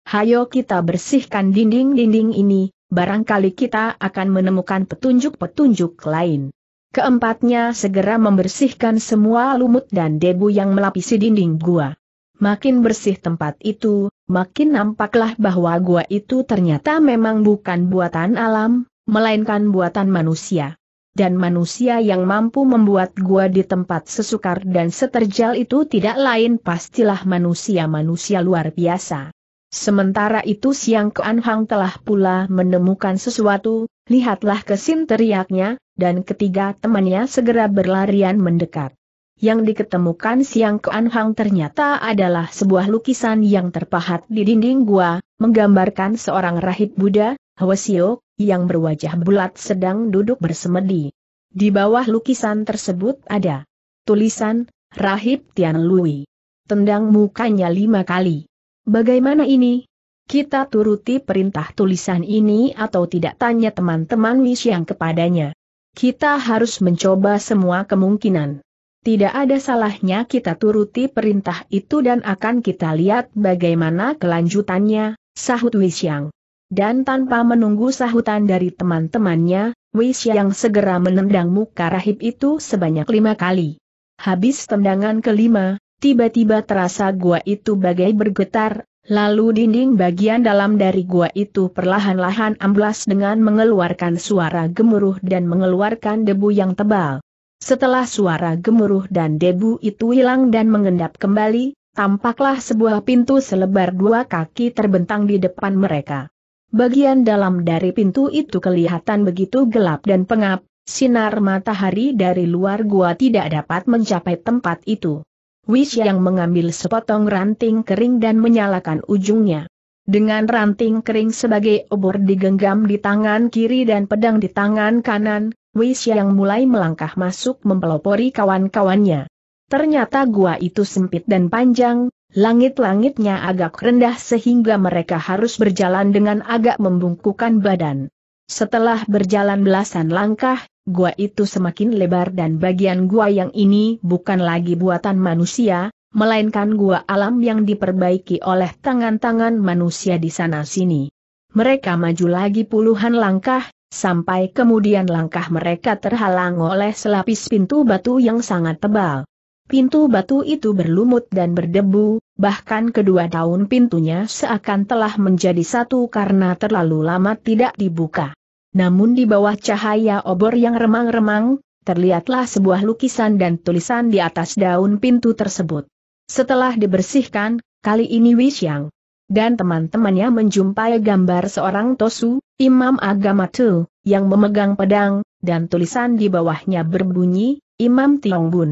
Hayo kita bersihkan dinding-dinding ini, barangkali kita akan menemukan petunjuk-petunjuk lain. Keempatnya segera membersihkan semua lumut dan debu yang melapisi dinding gua. Makin bersih tempat itu, makin nampaklah bahwa gua itu ternyata memang bukan buatan alam, melainkan buatan manusia dan manusia yang mampu membuat gua di tempat sesukar dan seterjal itu tidak lain pastilah manusia-manusia luar biasa. Sementara itu Siang Keanhang telah pula menemukan sesuatu, lihatlah kesin teriaknya, dan ketiga temannya segera berlarian mendekat. Yang diketemukan Siang Keanhang ternyata adalah sebuah lukisan yang terpahat di dinding gua, menggambarkan seorang rahib Buddha, Hwasio, yang berwajah bulat sedang duduk bersemedi. Di bawah lukisan tersebut ada tulisan, Rahib Tian Lui. Tendang mukanya lima kali. Bagaimana ini? Kita turuti perintah tulisan ini atau tidak tanya teman-teman Wishang kepadanya. Kita harus mencoba semua kemungkinan. Tidak ada salahnya kita turuti perintah itu dan akan kita lihat bagaimana kelanjutannya, sahut Wishang. Dan tanpa menunggu sahutan dari teman-temannya, Wei yang segera menendang muka rahib itu sebanyak lima kali. Habis tendangan kelima, tiba-tiba terasa gua itu bagai bergetar, lalu dinding bagian dalam dari gua itu perlahan-lahan amblas dengan mengeluarkan suara gemuruh dan mengeluarkan debu yang tebal. Setelah suara gemuruh dan debu itu hilang dan mengendap kembali, tampaklah sebuah pintu selebar dua kaki terbentang di depan mereka. Bagian dalam dari pintu itu kelihatan begitu gelap dan pengap, sinar matahari dari luar gua tidak dapat mencapai tempat itu. Wish yang mengambil sepotong ranting kering dan menyalakan ujungnya. Dengan ranting kering sebagai obor digenggam di tangan kiri dan pedang di tangan kanan, Wish yang mulai melangkah masuk mempelopori kawan-kawannya. Ternyata gua itu sempit dan panjang, Langit-langitnya agak rendah sehingga mereka harus berjalan dengan agak membungkukan badan. Setelah berjalan belasan langkah, gua itu semakin lebar dan bagian gua yang ini bukan lagi buatan manusia, melainkan gua alam yang diperbaiki oleh tangan-tangan manusia di sana-sini. Mereka maju lagi puluhan langkah, sampai kemudian langkah mereka terhalang oleh selapis pintu batu yang sangat tebal. Pintu batu itu berlumut dan berdebu, bahkan kedua daun pintunya seakan telah menjadi satu karena terlalu lama tidak dibuka. Namun di bawah cahaya obor yang remang-remang, terlihatlah sebuah lukisan dan tulisan di atas daun pintu tersebut. Setelah dibersihkan, kali ini yang dan teman-temannya menjumpai gambar seorang Tosu, imam agama Tu, yang memegang pedang, dan tulisan di bawahnya berbunyi, Imam Tiong Bun.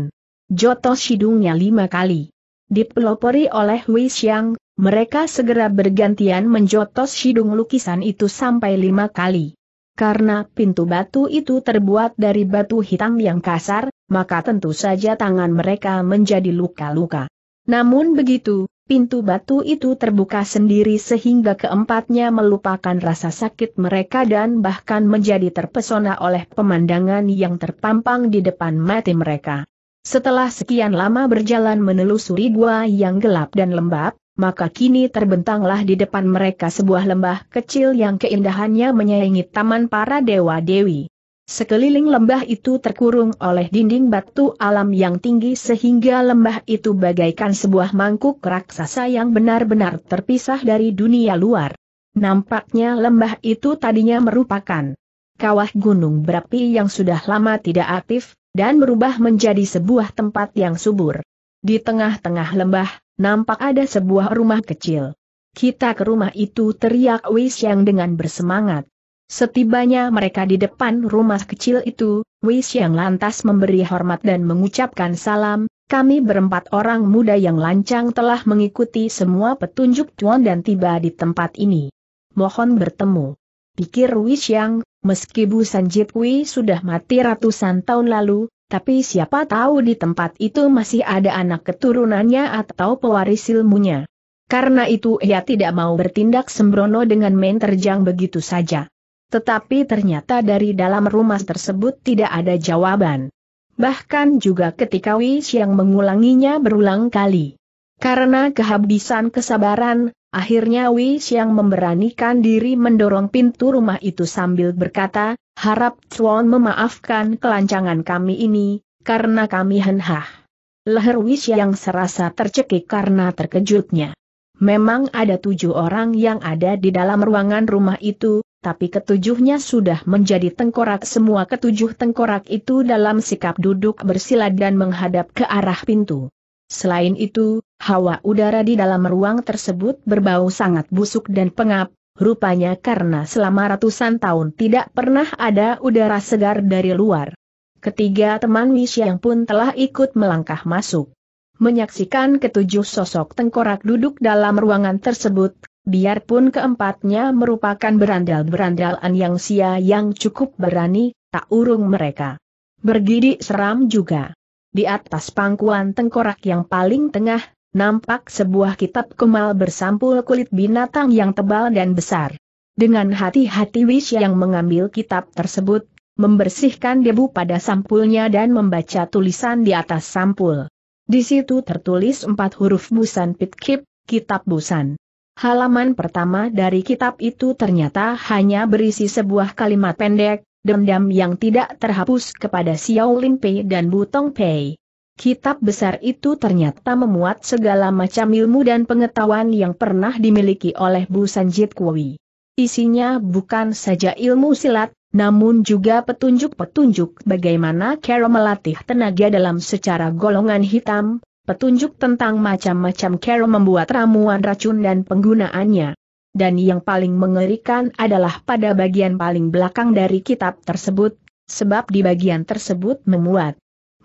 Jotos hidungnya lima kali. Dipelopori oleh Wei Xiang, mereka segera bergantian menjotos hidung lukisan itu sampai lima kali. Karena pintu batu itu terbuat dari batu hitam yang kasar, maka tentu saja tangan mereka menjadi luka-luka. Namun begitu, pintu batu itu terbuka sendiri sehingga keempatnya melupakan rasa sakit mereka dan bahkan menjadi terpesona oleh pemandangan yang terpampang di depan mati mereka. Setelah sekian lama berjalan menelusuri gua yang gelap dan lembab, maka kini terbentanglah di depan mereka sebuah lembah kecil yang keindahannya menyaingi taman para dewa-dewi. Sekeliling lembah itu terkurung oleh dinding batu alam yang tinggi sehingga lembah itu bagaikan sebuah mangkuk raksasa yang benar-benar terpisah dari dunia luar. Nampaknya lembah itu tadinya merupakan kawah gunung berapi yang sudah lama tidak aktif, dan berubah menjadi sebuah tempat yang subur. Di tengah-tengah lembah, nampak ada sebuah rumah kecil. Kita ke rumah itu teriak Wei Xiang dengan bersemangat. Setibanya mereka di depan rumah kecil itu, Wei Xiang lantas memberi hormat dan mengucapkan salam, kami berempat orang muda yang lancang telah mengikuti semua petunjuk Chuan dan tiba di tempat ini. Mohon bertemu. Pikir Wei Xiang, Meski Bu Kui sudah mati ratusan tahun lalu, tapi siapa tahu di tempat itu masih ada anak keturunannya atau pewaris ilmunya. Karena itu ia tidak mau bertindak sembrono dengan main terjang begitu saja. Tetapi ternyata dari dalam rumah tersebut tidak ada jawaban. Bahkan juga ketika Wis yang mengulanginya berulang kali. Karena kehabisan kesabaran, akhirnya Wei yang memberanikan diri mendorong pintu rumah itu sambil berkata, harap Chuan memaafkan kelancangan kami ini, karena kami henhah. Leher Wei yang serasa tercekik karena terkejutnya. Memang ada tujuh orang yang ada di dalam ruangan rumah itu, tapi ketujuhnya sudah menjadi tengkorak semua ketujuh tengkorak itu dalam sikap duduk bersila dan menghadap ke arah pintu. Selain itu, hawa udara di dalam ruang tersebut berbau sangat busuk dan pengap, rupanya karena selama ratusan tahun tidak pernah ada udara segar dari luar. Ketiga teman Wisyang pun telah ikut melangkah masuk. Menyaksikan ketujuh sosok tengkorak duduk dalam ruangan tersebut, biarpun keempatnya merupakan berandal-berandalan yang sia yang cukup berani, tak urung mereka. Bergidik seram juga. Di atas pangkuan tengkorak yang paling tengah, nampak sebuah kitab kemal bersampul kulit binatang yang tebal dan besar. Dengan hati-hati Wish yang mengambil kitab tersebut, membersihkan debu pada sampulnya dan membaca tulisan di atas sampul. Di situ tertulis empat huruf Busan Pitkip, Kitab Busan. Halaman pertama dari kitab itu ternyata hanya berisi sebuah kalimat pendek, dendam yang tidak terhapus kepada Xiao Lin Pei dan Butong Pei. Kitab besar itu ternyata memuat segala macam ilmu dan pengetahuan yang pernah dimiliki oleh Bu Sanjit Kui. Isinya bukan saja ilmu silat, namun juga petunjuk-petunjuk bagaimana cara melatih tenaga dalam secara golongan hitam, petunjuk tentang macam-macam cara membuat ramuan racun dan penggunaannya dan yang paling mengerikan adalah pada bagian paling belakang dari kitab tersebut, sebab di bagian tersebut memuat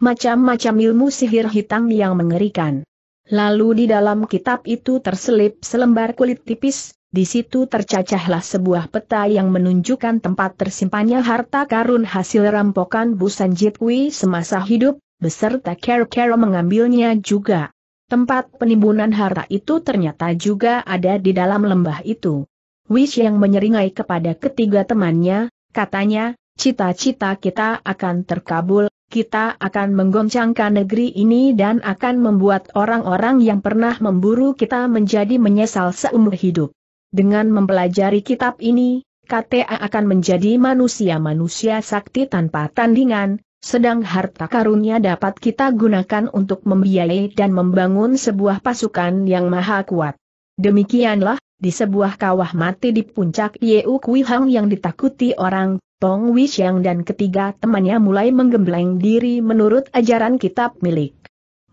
macam-macam ilmu sihir hitam yang mengerikan. Lalu di dalam kitab itu terselip selembar kulit tipis, di situ tercacahlah sebuah peta yang menunjukkan tempat tersimpannya harta karun hasil rampokan Busan Jitwi semasa hidup, beserta Kero-Kero mengambilnya juga. Tempat penimbunan harta itu ternyata juga ada di dalam lembah itu. Wish yang menyeringai kepada ketiga temannya, katanya, cita-cita kita akan terkabul, kita akan menggoncangkan negeri ini dan akan membuat orang-orang yang pernah memburu kita menjadi menyesal seumur hidup. Dengan mempelajari kitab ini, KTA akan menjadi manusia-manusia sakti tanpa tandingan, sedang harta karunnya dapat kita gunakan untuk membiayai dan membangun sebuah pasukan yang maha kuat. Demikianlah, di sebuah kawah mati di puncak Yeu Kui yang ditakuti orang, Tong Wixiang dan ketiga temannya mulai menggembleng diri menurut ajaran kitab milik.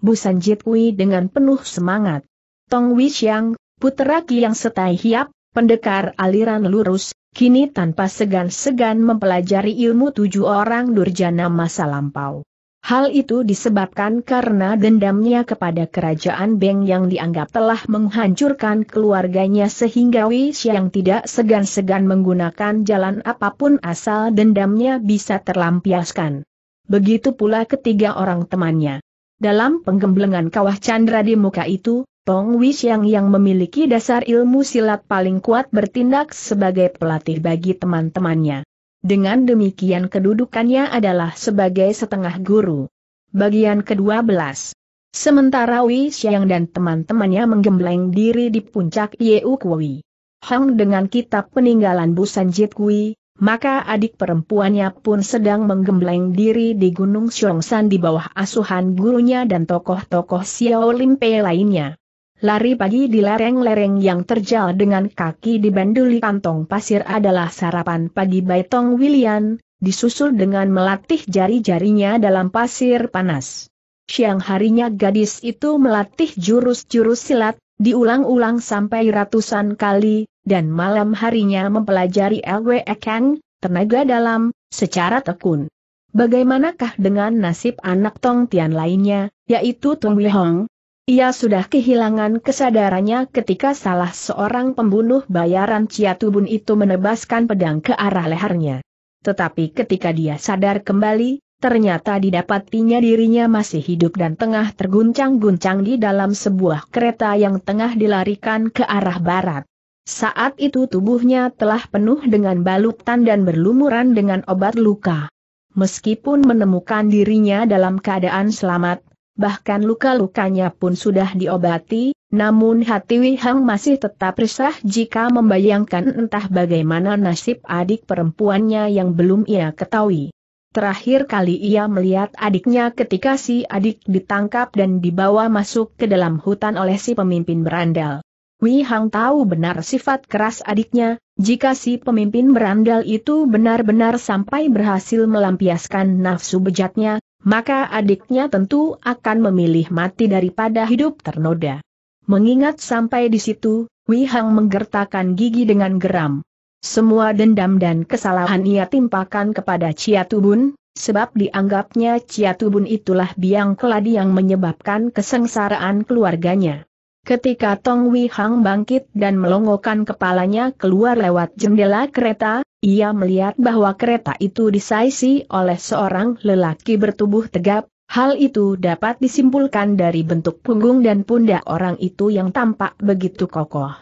Busan Jitwi dengan penuh semangat. Tong Wixiang, putera Ki yang setai hiap, pendekar aliran lurus, kini tanpa segan-segan mempelajari ilmu tujuh orang durjana masa lampau. Hal itu disebabkan karena dendamnya kepada kerajaan Beng yang dianggap telah menghancurkan keluarganya sehingga Wei yang tidak segan-segan menggunakan jalan apapun asal dendamnya bisa terlampiaskan. Begitu pula ketiga orang temannya. Dalam penggemblengan kawah Chandra di muka itu, Tong Wishyang yang memiliki dasar ilmu silat paling kuat bertindak sebagai pelatih bagi teman-temannya. Dengan demikian kedudukannya adalah sebagai setengah guru. Bagian ke-12 Sementara Wishyang dan teman-temannya menggembleng diri di puncak Yeu Kui. Hang dengan kitab peninggalan Jit Kui, maka adik perempuannya pun sedang menggembleng diri di Gunung San di bawah asuhan gurunya dan tokoh-tokoh Xiao Limpe lainnya. Lari pagi di lereng-lereng yang terjal dengan kaki dibanduli kantong pasir adalah sarapan pagi Baitong William, disusul dengan melatih jari-jarinya dalam pasir panas. Siang harinya gadis itu melatih jurus-jurus silat, diulang-ulang sampai ratusan kali, dan malam harinya mempelajari LW Ekeng, tenaga dalam, secara tekun. Bagaimanakah dengan nasib anak Tong Tian lainnya, yaitu Tong Wihong? Ia sudah kehilangan kesadarannya ketika salah seorang pembunuh bayaran Ciatubun itu menebaskan pedang ke arah lehernya. Tetapi ketika dia sadar kembali, ternyata didapatinya dirinya masih hidup dan tengah terguncang-guncang di dalam sebuah kereta yang tengah dilarikan ke arah barat. Saat itu tubuhnya telah penuh dengan balutan dan berlumuran dengan obat luka. Meskipun menemukan dirinya dalam keadaan selamat, bahkan luka-lukanya pun sudah diobati, namun hati Wihang masih tetap resah jika membayangkan entah bagaimana nasib adik perempuannya yang belum ia ketahui. Terakhir kali ia melihat adiknya ketika si adik ditangkap dan dibawa masuk ke dalam hutan oleh si pemimpin berandal. Wei Hang tahu benar sifat keras adiknya, jika si pemimpin berandal itu benar-benar sampai berhasil melampiaskan nafsu bejatnya, maka adiknya tentu akan memilih mati daripada hidup ternoda. Mengingat sampai di situ, Wei Hang menggertakkan gigi dengan geram. Semua dendam dan kesalahan ia timpakan kepada Cia Tubun, sebab dianggapnya Cia Tubun itulah biang keladi yang menyebabkan kesengsaraan keluarganya. Ketika Tong Wei Hang bangkit dan melongokkan kepalanya keluar lewat jendela kereta, ia melihat bahwa kereta itu disaisi oleh seorang lelaki bertubuh tegap, hal itu dapat disimpulkan dari bentuk punggung dan pundak orang itu yang tampak begitu kokoh.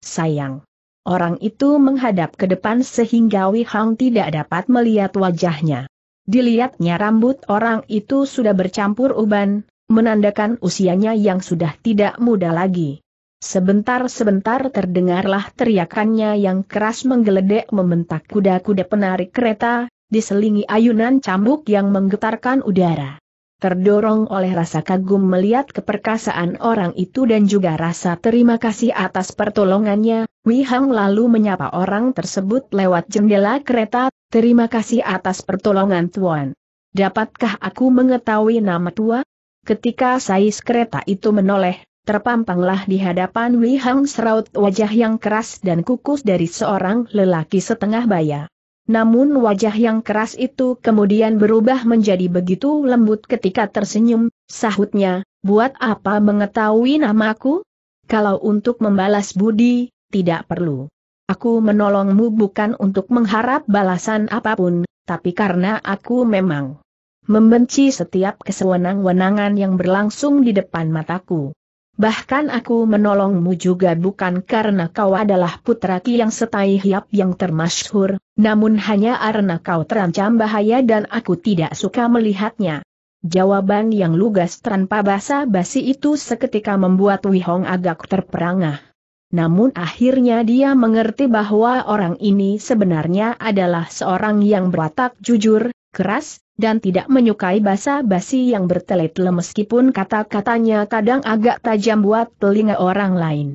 Sayang! Orang itu menghadap ke depan sehingga Wei Hang tidak dapat melihat wajahnya. Dilihatnya rambut orang itu sudah bercampur uban, menandakan usianya yang sudah tidak muda lagi. Sebentar-sebentar terdengarlah teriakannya yang keras menggeledek membentak kuda-kuda penarik kereta, diselingi ayunan cambuk yang menggetarkan udara. Terdorong oleh rasa kagum melihat keperkasaan orang itu dan juga rasa terima kasih atas pertolongannya, Wei Hang lalu menyapa orang tersebut lewat jendela kereta, terima kasih atas pertolongan Tuan. Dapatkah aku mengetahui nama tua? Ketika sais kereta itu menoleh, terpampanglah di hadapan Wei Hang seraut wajah yang keras dan kukus dari seorang lelaki setengah baya. Namun wajah yang keras itu kemudian berubah menjadi begitu lembut ketika tersenyum, sahutnya, buat apa mengetahui namaku? Kalau untuk membalas budi, tidak perlu. Aku menolongmu bukan untuk mengharap balasan apapun, tapi karena aku memang Membenci setiap kesewenang-wenangan yang berlangsung di depan mataku. Bahkan aku menolongmu juga bukan karena kau adalah putra Ki yang setai hiap yang termasyhur, namun hanya karena kau terancam bahaya dan aku tidak suka melihatnya. Jawaban yang lugas tanpa basa-basi itu seketika membuat Wihong agak terperangah. Namun akhirnya dia mengerti bahwa orang ini sebenarnya adalah seorang yang berwatak jujur, keras, dan tidak menyukai basa-basi yang bertele-tele meskipun kata-katanya kadang agak tajam buat telinga orang lain.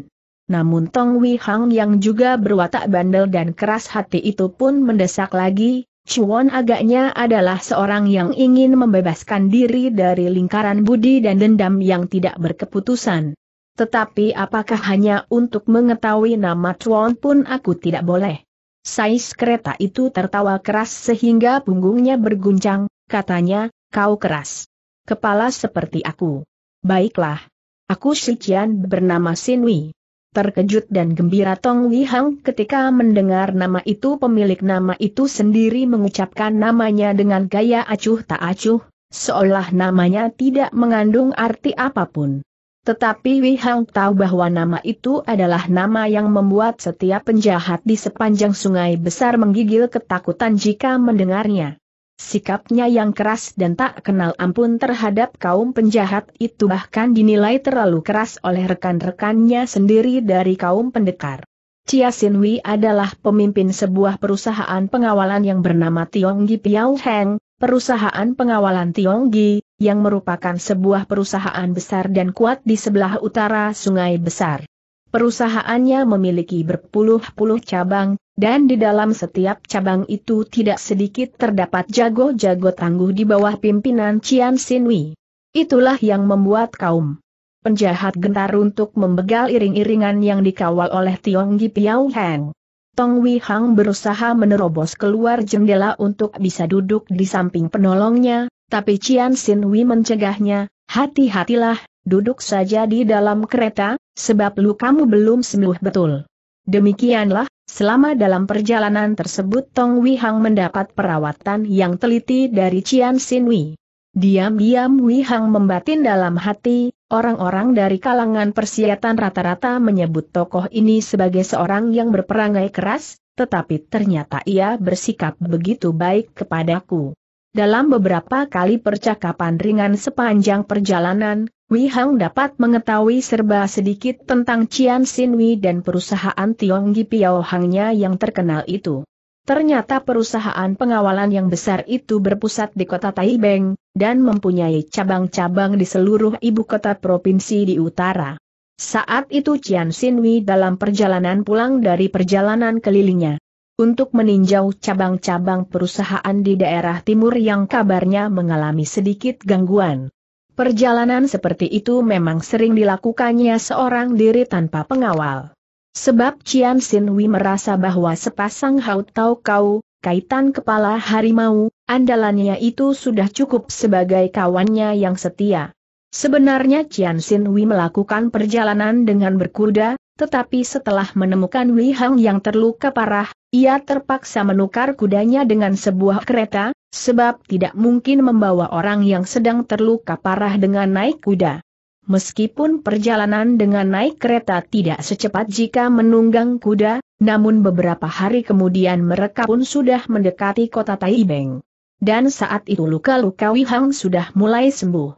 Namun Tong Wei Hang yang juga berwatak bandel dan keras hati itu pun mendesak lagi, Chuan agaknya adalah seorang yang ingin membebaskan diri dari lingkaran budi dan dendam yang tidak berkeputusan. Tetapi apakah hanya untuk mengetahui nama Chuan pun aku tidak boleh? Sais kereta itu tertawa keras sehingga punggungnya berguncang, katanya, kau keras. Kepala seperti aku. Baiklah. Aku Shijian bernama Sinwi. Terkejut dan gembira Tong Wihang ketika mendengar nama itu pemilik nama itu sendiri mengucapkan namanya dengan gaya acuh tak acuh, seolah namanya tidak mengandung arti apapun. Tetapi Wei Hang tahu bahwa nama itu adalah nama yang membuat setiap penjahat di sepanjang sungai besar menggigil ketakutan jika mendengarnya. Sikapnya yang keras dan tak kenal ampun terhadap kaum penjahat itu bahkan dinilai terlalu keras oleh rekan-rekannya sendiri dari kaum pendekar. Chia Sin Wei adalah pemimpin sebuah perusahaan pengawalan yang bernama Tionggi Piao Heng, Perusahaan pengawalan Tionggi, yang merupakan sebuah perusahaan besar dan kuat di sebelah utara Sungai Besar. Perusahaannya memiliki berpuluh-puluh cabang, dan di dalam setiap cabang itu tidak sedikit terdapat jago-jago tangguh di bawah pimpinan Cian Sinwi. Itulah yang membuat kaum penjahat gentar untuk membegal iring-iringan yang dikawal oleh Tionggi Piao Heng. Tong Wei Hang berusaha menerobos keluar jendela untuk bisa duduk di samping penolongnya, tapi Cian Sin Wei mencegahnya, hati-hatilah, duduk saja di dalam kereta, sebab lukamu belum sembuh betul. Demikianlah, selama dalam perjalanan tersebut Tong Wei Hang mendapat perawatan yang teliti dari Cian Sin Wei. Diam-diam Wei Hang membatin dalam hati, Orang-orang dari kalangan persiatan rata-rata menyebut tokoh ini sebagai seorang yang berperangai keras, tetapi ternyata ia bersikap begitu baik kepadaku. Dalam beberapa kali percakapan ringan sepanjang perjalanan, Wei Hang dapat mengetahui serba sedikit tentang Cian Wei dan perusahaan Tionggi Piao Hangnya yang terkenal itu. Ternyata perusahaan pengawalan yang besar itu berpusat di kota Taibeng, dan mempunyai cabang-cabang di seluruh ibu kota provinsi di utara. Saat itu Cian Sinwi dalam perjalanan pulang dari perjalanan kelilingnya untuk meninjau cabang-cabang perusahaan di daerah timur yang kabarnya mengalami sedikit gangguan. Perjalanan seperti itu memang sering dilakukannya seorang diri tanpa pengawal. Sebab Cian Sinwi merasa bahwa sepasang haut tau kau, kaitan kepala harimau, Andalannya itu sudah cukup sebagai kawannya yang setia. Sebenarnya Cian Sin Wei melakukan perjalanan dengan berkuda, tetapi setelah menemukan Wei Hang yang terluka parah, ia terpaksa menukar kudanya dengan sebuah kereta, sebab tidak mungkin membawa orang yang sedang terluka parah dengan naik kuda. Meskipun perjalanan dengan naik kereta tidak secepat jika menunggang kuda, namun beberapa hari kemudian mereka pun sudah mendekati kota Taibeng dan saat itu luka-luka Wihang sudah mulai sembuh.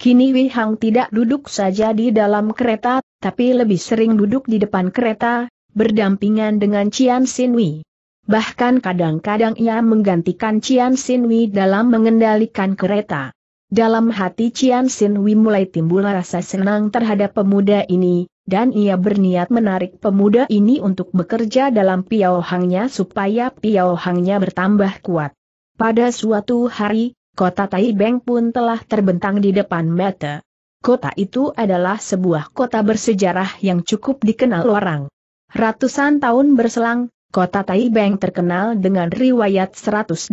Kini Wihang tidak duduk saja di dalam kereta, tapi lebih sering duduk di depan kereta, berdampingan dengan Cian Sinwi. Bahkan kadang-kadang ia menggantikan Cian Sinwi dalam mengendalikan kereta. Dalam hati Cian Sinwi mulai timbul rasa senang terhadap pemuda ini, dan ia berniat menarik pemuda ini untuk bekerja dalam piaohangnya supaya piaohangnya bertambah kuat. Pada suatu hari, kota Taibeng pun telah terbentang di depan mata. Kota itu adalah sebuah kota bersejarah yang cukup dikenal orang. Ratusan tahun berselang, kota Taibeng terkenal dengan riwayat 108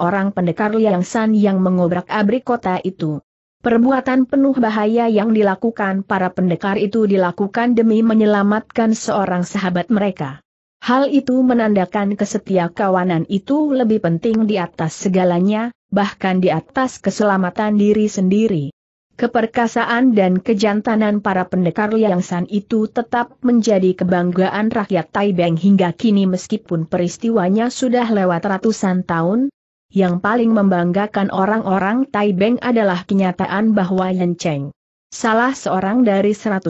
orang pendekar Liang San yang mengobrak-abrik kota itu. Perbuatan penuh bahaya yang dilakukan para pendekar itu dilakukan demi menyelamatkan seorang sahabat mereka. Hal itu menandakan kesetia kawanan itu lebih penting di atas segalanya, bahkan di atas keselamatan diri sendiri. Keperkasaan dan kejantanan para pendekar Liang San itu tetap menjadi kebanggaan rakyat Taibeng hingga kini meskipun peristiwanya sudah lewat ratusan tahun. Yang paling membanggakan orang-orang Taibeng adalah kenyataan bahwa Yan Cheng, salah seorang dari 108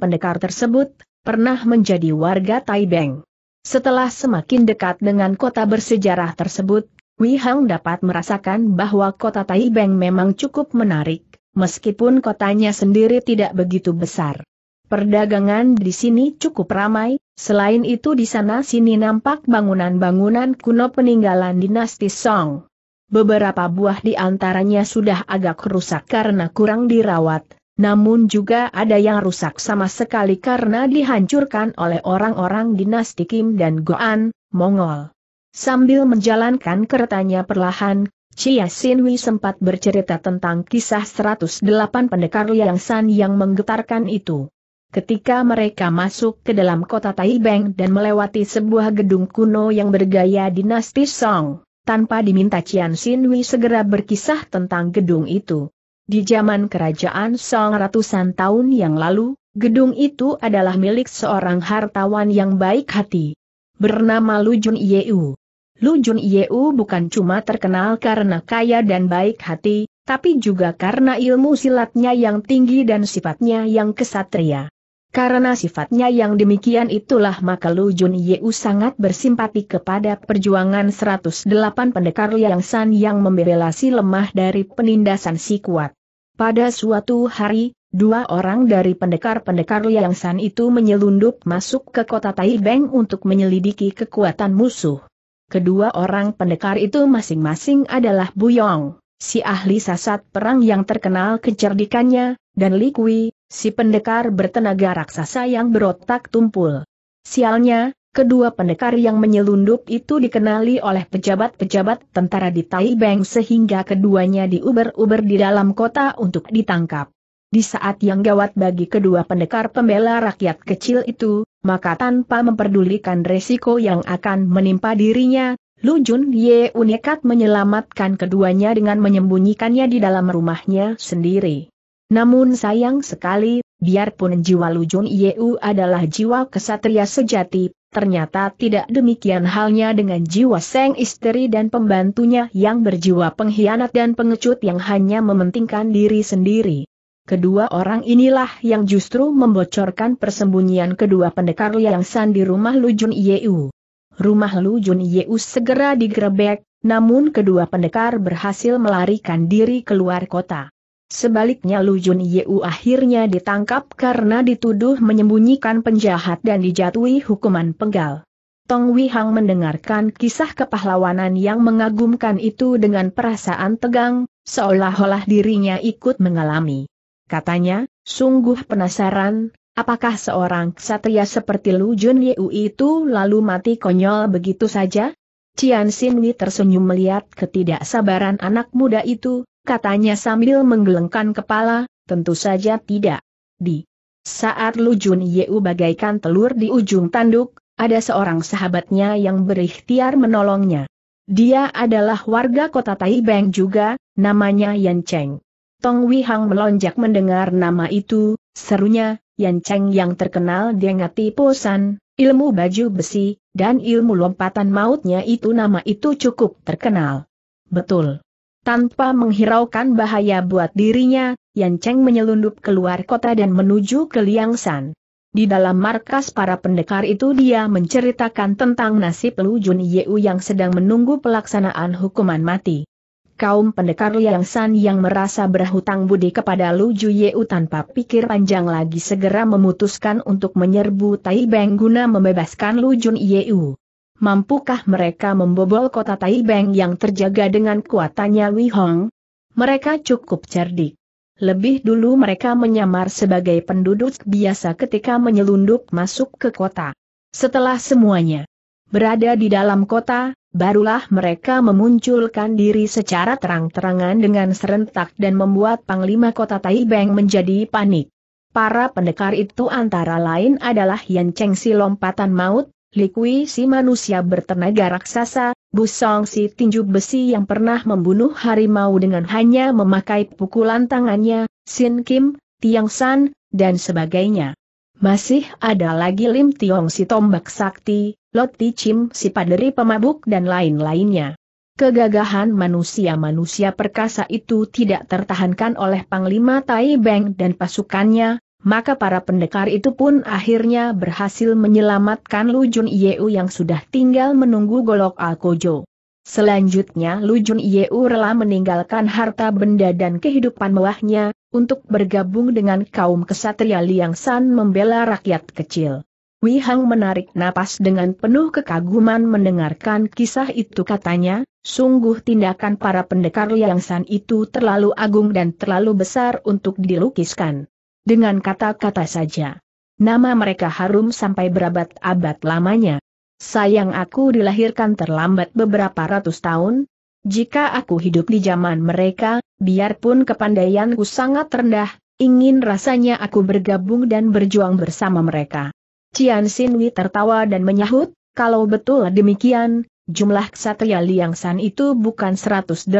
pendekar tersebut, pernah menjadi warga Taibeng. Setelah semakin dekat dengan kota bersejarah tersebut, Wei Hang dapat merasakan bahwa kota Taibeng memang cukup menarik, meskipun kotanya sendiri tidak begitu besar. Perdagangan di sini cukup ramai, selain itu di sana-sini nampak bangunan-bangunan kuno peninggalan dinasti Song. Beberapa buah di antaranya sudah agak rusak karena kurang dirawat, namun juga ada yang rusak sama sekali karena dihancurkan oleh orang-orang dinasti Kim dan Goan, Mongol. Sambil menjalankan keretanya perlahan, Chia Sinwi sempat bercerita tentang kisah 108 pendekar Liang San yang menggetarkan itu. Ketika mereka masuk ke dalam kota Taibeng dan melewati sebuah gedung kuno yang bergaya dinasti Song, tanpa diminta Cian Sinwi segera berkisah tentang gedung itu. Di zaman kerajaan Song ratusan tahun yang lalu, gedung itu adalah milik seorang hartawan yang baik hati. Bernama Lu Jun Yeu. Lu Jun Yeu bukan cuma terkenal karena kaya dan baik hati, tapi juga karena ilmu silatnya yang tinggi dan sifatnya yang kesatria. Karena sifatnya yang demikian itulah maka Lu Jun Yeu sangat bersimpati kepada perjuangan 108 pendekar Liang San yang membela lemah dari penindasan si kuat. Pada suatu hari, dua orang dari pendekar-pendekar Liang San itu menyelundup masuk ke kota Taibeng untuk menyelidiki kekuatan musuh. Kedua orang pendekar itu masing-masing adalah Bu Yong, si ahli sasat perang yang terkenal kecerdikannya, dan Li Kui, si pendekar bertenaga raksasa yang berotak tumpul. Sialnya, kedua pendekar yang menyelundup itu dikenali oleh pejabat-pejabat tentara di Taibeng sehingga keduanya diuber-uber di dalam kota untuk ditangkap. Di saat yang gawat bagi kedua pendekar pembela rakyat kecil itu, maka tanpa memperdulikan resiko yang akan menimpa dirinya, Lu Jun Ye Unekat menyelamatkan keduanya dengan menyembunyikannya di dalam rumahnya sendiri. Namun sayang sekali, biarpun jiwa Lujun Yeu adalah jiwa kesatria sejati, ternyata tidak demikian halnya dengan jiwa Seng istri dan pembantunya yang berjiwa pengkhianat dan pengecut yang hanya mementingkan diri sendiri. Kedua orang inilah yang justru membocorkan persembunyian kedua pendekar Liang San di rumah Lujun Yeu. Rumah Lujun Yeu segera digerebek, namun kedua pendekar berhasil melarikan diri keluar kota. Sebaliknya Lu Jun Yeu akhirnya ditangkap karena dituduh menyembunyikan penjahat dan dijatuhi hukuman penggal. Tong Hang mendengarkan kisah kepahlawanan yang mengagumkan itu dengan perasaan tegang, seolah-olah dirinya ikut mengalami. Katanya, sungguh penasaran, apakah seorang ksatria seperti Lu Jun Yeu itu lalu mati konyol begitu saja? Cian Sinwi tersenyum melihat ketidaksabaran anak muda itu, katanya sambil menggelengkan kepala, tentu saja tidak. Di saat Lu Jun Yeu bagaikan telur di ujung tanduk, ada seorang sahabatnya yang berikhtiar menolongnya. Dia adalah warga kota Taibeng juga, namanya Yan Cheng. Tong Wihang melonjak mendengar nama itu, serunya, Yan Cheng yang terkenal tipu posan, ilmu baju besi, dan ilmu lompatan mautnya itu nama itu cukup terkenal. Betul. Tanpa menghiraukan bahaya buat dirinya, Yan Cheng menyelundup keluar kota dan menuju ke Liang San. Di dalam markas para pendekar itu dia menceritakan tentang nasib Lu Jun Yeu yang sedang menunggu pelaksanaan hukuman mati. Kaum pendekar Liang San yang merasa berhutang budi kepada Lu Ju Yeu tanpa pikir panjang lagi segera memutuskan untuk menyerbu Tai Beng guna membebaskan Lu Jun Yeu mampukah mereka membobol kota Taibeng yang terjaga dengan kuatannya Wei Hong? Mereka cukup cerdik. Lebih dulu mereka menyamar sebagai penduduk biasa ketika menyelundup masuk ke kota. Setelah semuanya berada di dalam kota, barulah mereka memunculkan diri secara terang-terangan dengan serentak dan membuat Panglima Kota Taibeng menjadi panik. Para pendekar itu antara lain adalah Yan Cheng si lompatan maut, Likui si manusia bertenaga raksasa, busong si tinju besi yang pernah membunuh harimau dengan hanya memakai pukulan tangannya, Sin Kim, Tiang San, dan sebagainya. Masih ada lagi Lim Tiong si tombak sakti, Loti Chim si paderi pemabuk dan lain-lainnya. Kegagahan manusia-manusia perkasa itu tidak tertahankan oleh Panglima Tai Beng dan pasukannya, maka para pendekar itu pun akhirnya berhasil menyelamatkan Lu Jun Yeu yang sudah tinggal menunggu golok Alkojo. Selanjutnya Lu Jun Yeu rela meninggalkan harta benda dan kehidupan mewahnya, untuk bergabung dengan kaum kesatria Liang San membela rakyat kecil. Wei Hang menarik napas dengan penuh kekaguman mendengarkan kisah itu katanya, sungguh tindakan para pendekar Liang San itu terlalu agung dan terlalu besar untuk dilukiskan dengan kata-kata saja. Nama mereka harum sampai berabad-abad lamanya. Sayang aku dilahirkan terlambat beberapa ratus tahun, jika aku hidup di zaman mereka, biarpun kepandaianku sangat rendah, ingin rasanya aku bergabung dan berjuang bersama mereka. Cian Sinwi tertawa dan menyahut, kalau betul demikian, jumlah ksatria Liang San itu bukan 108,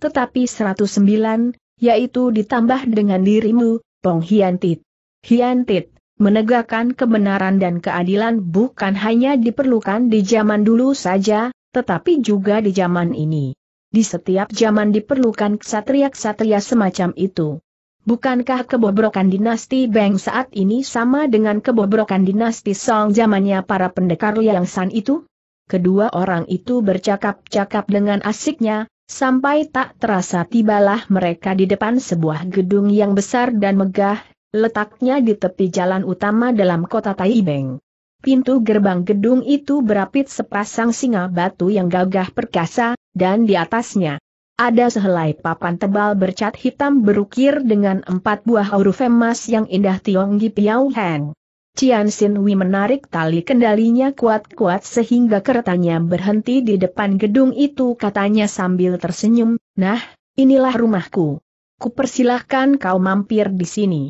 tetapi 109, yaitu ditambah dengan dirimu, Pong Hiantit. Hiantit, menegakkan kebenaran dan keadilan bukan hanya diperlukan di zaman dulu saja, tetapi juga di zaman ini. Di setiap zaman diperlukan ksatria-ksatria semacam itu. Bukankah kebobrokan dinasti Beng saat ini sama dengan kebobrokan dinasti Song zamannya para pendekar Liang San itu? Kedua orang itu bercakap-cakap dengan asiknya, Sampai tak terasa tibalah mereka di depan sebuah gedung yang besar dan megah, letaknya di tepi jalan utama dalam kota Taibeng. Pintu gerbang gedung itu berapit sepasang singa batu yang gagah perkasa, dan di atasnya ada sehelai papan tebal bercat hitam berukir dengan empat buah huruf emas yang indah Tionggi Piao Heng. Cian Wi menarik tali kendalinya kuat-kuat sehingga keretanya berhenti di depan gedung itu katanya sambil tersenyum, nah, inilah rumahku. Kupersilahkan kau mampir di sini.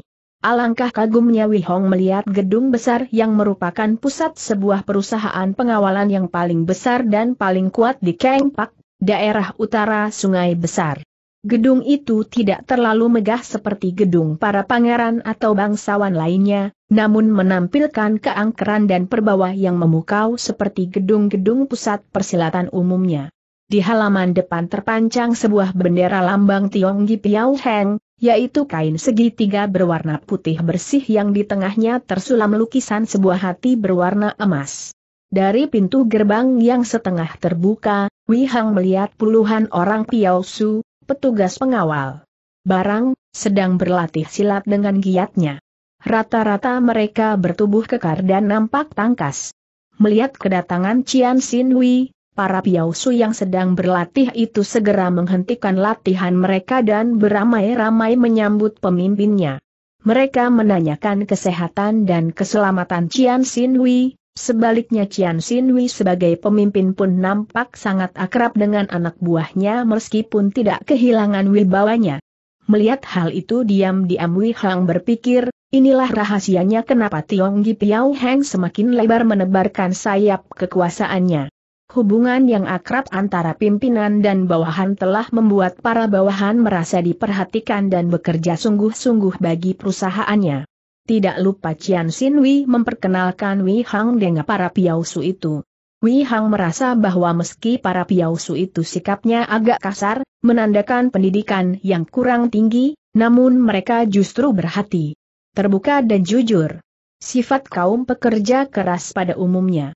Alangkah kagumnya Wihong melihat gedung besar yang merupakan pusat sebuah perusahaan pengawalan yang paling besar dan paling kuat di Keng Pak, daerah utara Sungai Besar. Gedung itu tidak terlalu megah seperti gedung para pangeran atau bangsawan lainnya, namun menampilkan keangkeran dan perbawa yang memukau seperti gedung-gedung pusat persilatan umumnya. Di halaman depan terpancang sebuah bendera lambang Tionggi Piao Heng, yaitu kain segitiga berwarna putih bersih yang di tengahnya tersulam lukisan sebuah hati berwarna emas. Dari pintu gerbang yang setengah terbuka, Wihang melihat puluhan orang Piao Su, petugas pengawal barang, sedang berlatih silat dengan giatnya. Rata-rata mereka bertubuh kekar dan nampak tangkas. Melihat kedatangan Cian Sin Hui, para piausu yang sedang berlatih itu segera menghentikan latihan mereka dan beramai-ramai menyambut pemimpinnya. Mereka menanyakan kesehatan dan keselamatan Cian Sin Hui. Sebaliknya Cian Sinwi sebagai pemimpin pun nampak sangat akrab dengan anak buahnya meskipun tidak kehilangan wibawanya. Melihat hal itu diam-diam Wei Hang berpikir, inilah rahasianya kenapa Tiong Gi Piao Heng semakin lebar menebarkan sayap kekuasaannya. Hubungan yang akrab antara pimpinan dan bawahan telah membuat para bawahan merasa diperhatikan dan bekerja sungguh-sungguh bagi perusahaannya. Tidak lupa Cian Sin Wei memperkenalkan Wei Hang dengan para piausu itu. Wei Hang merasa bahwa meski para piausu itu sikapnya agak kasar, menandakan pendidikan yang kurang tinggi, namun mereka justru berhati terbuka dan jujur. Sifat kaum pekerja keras pada umumnya.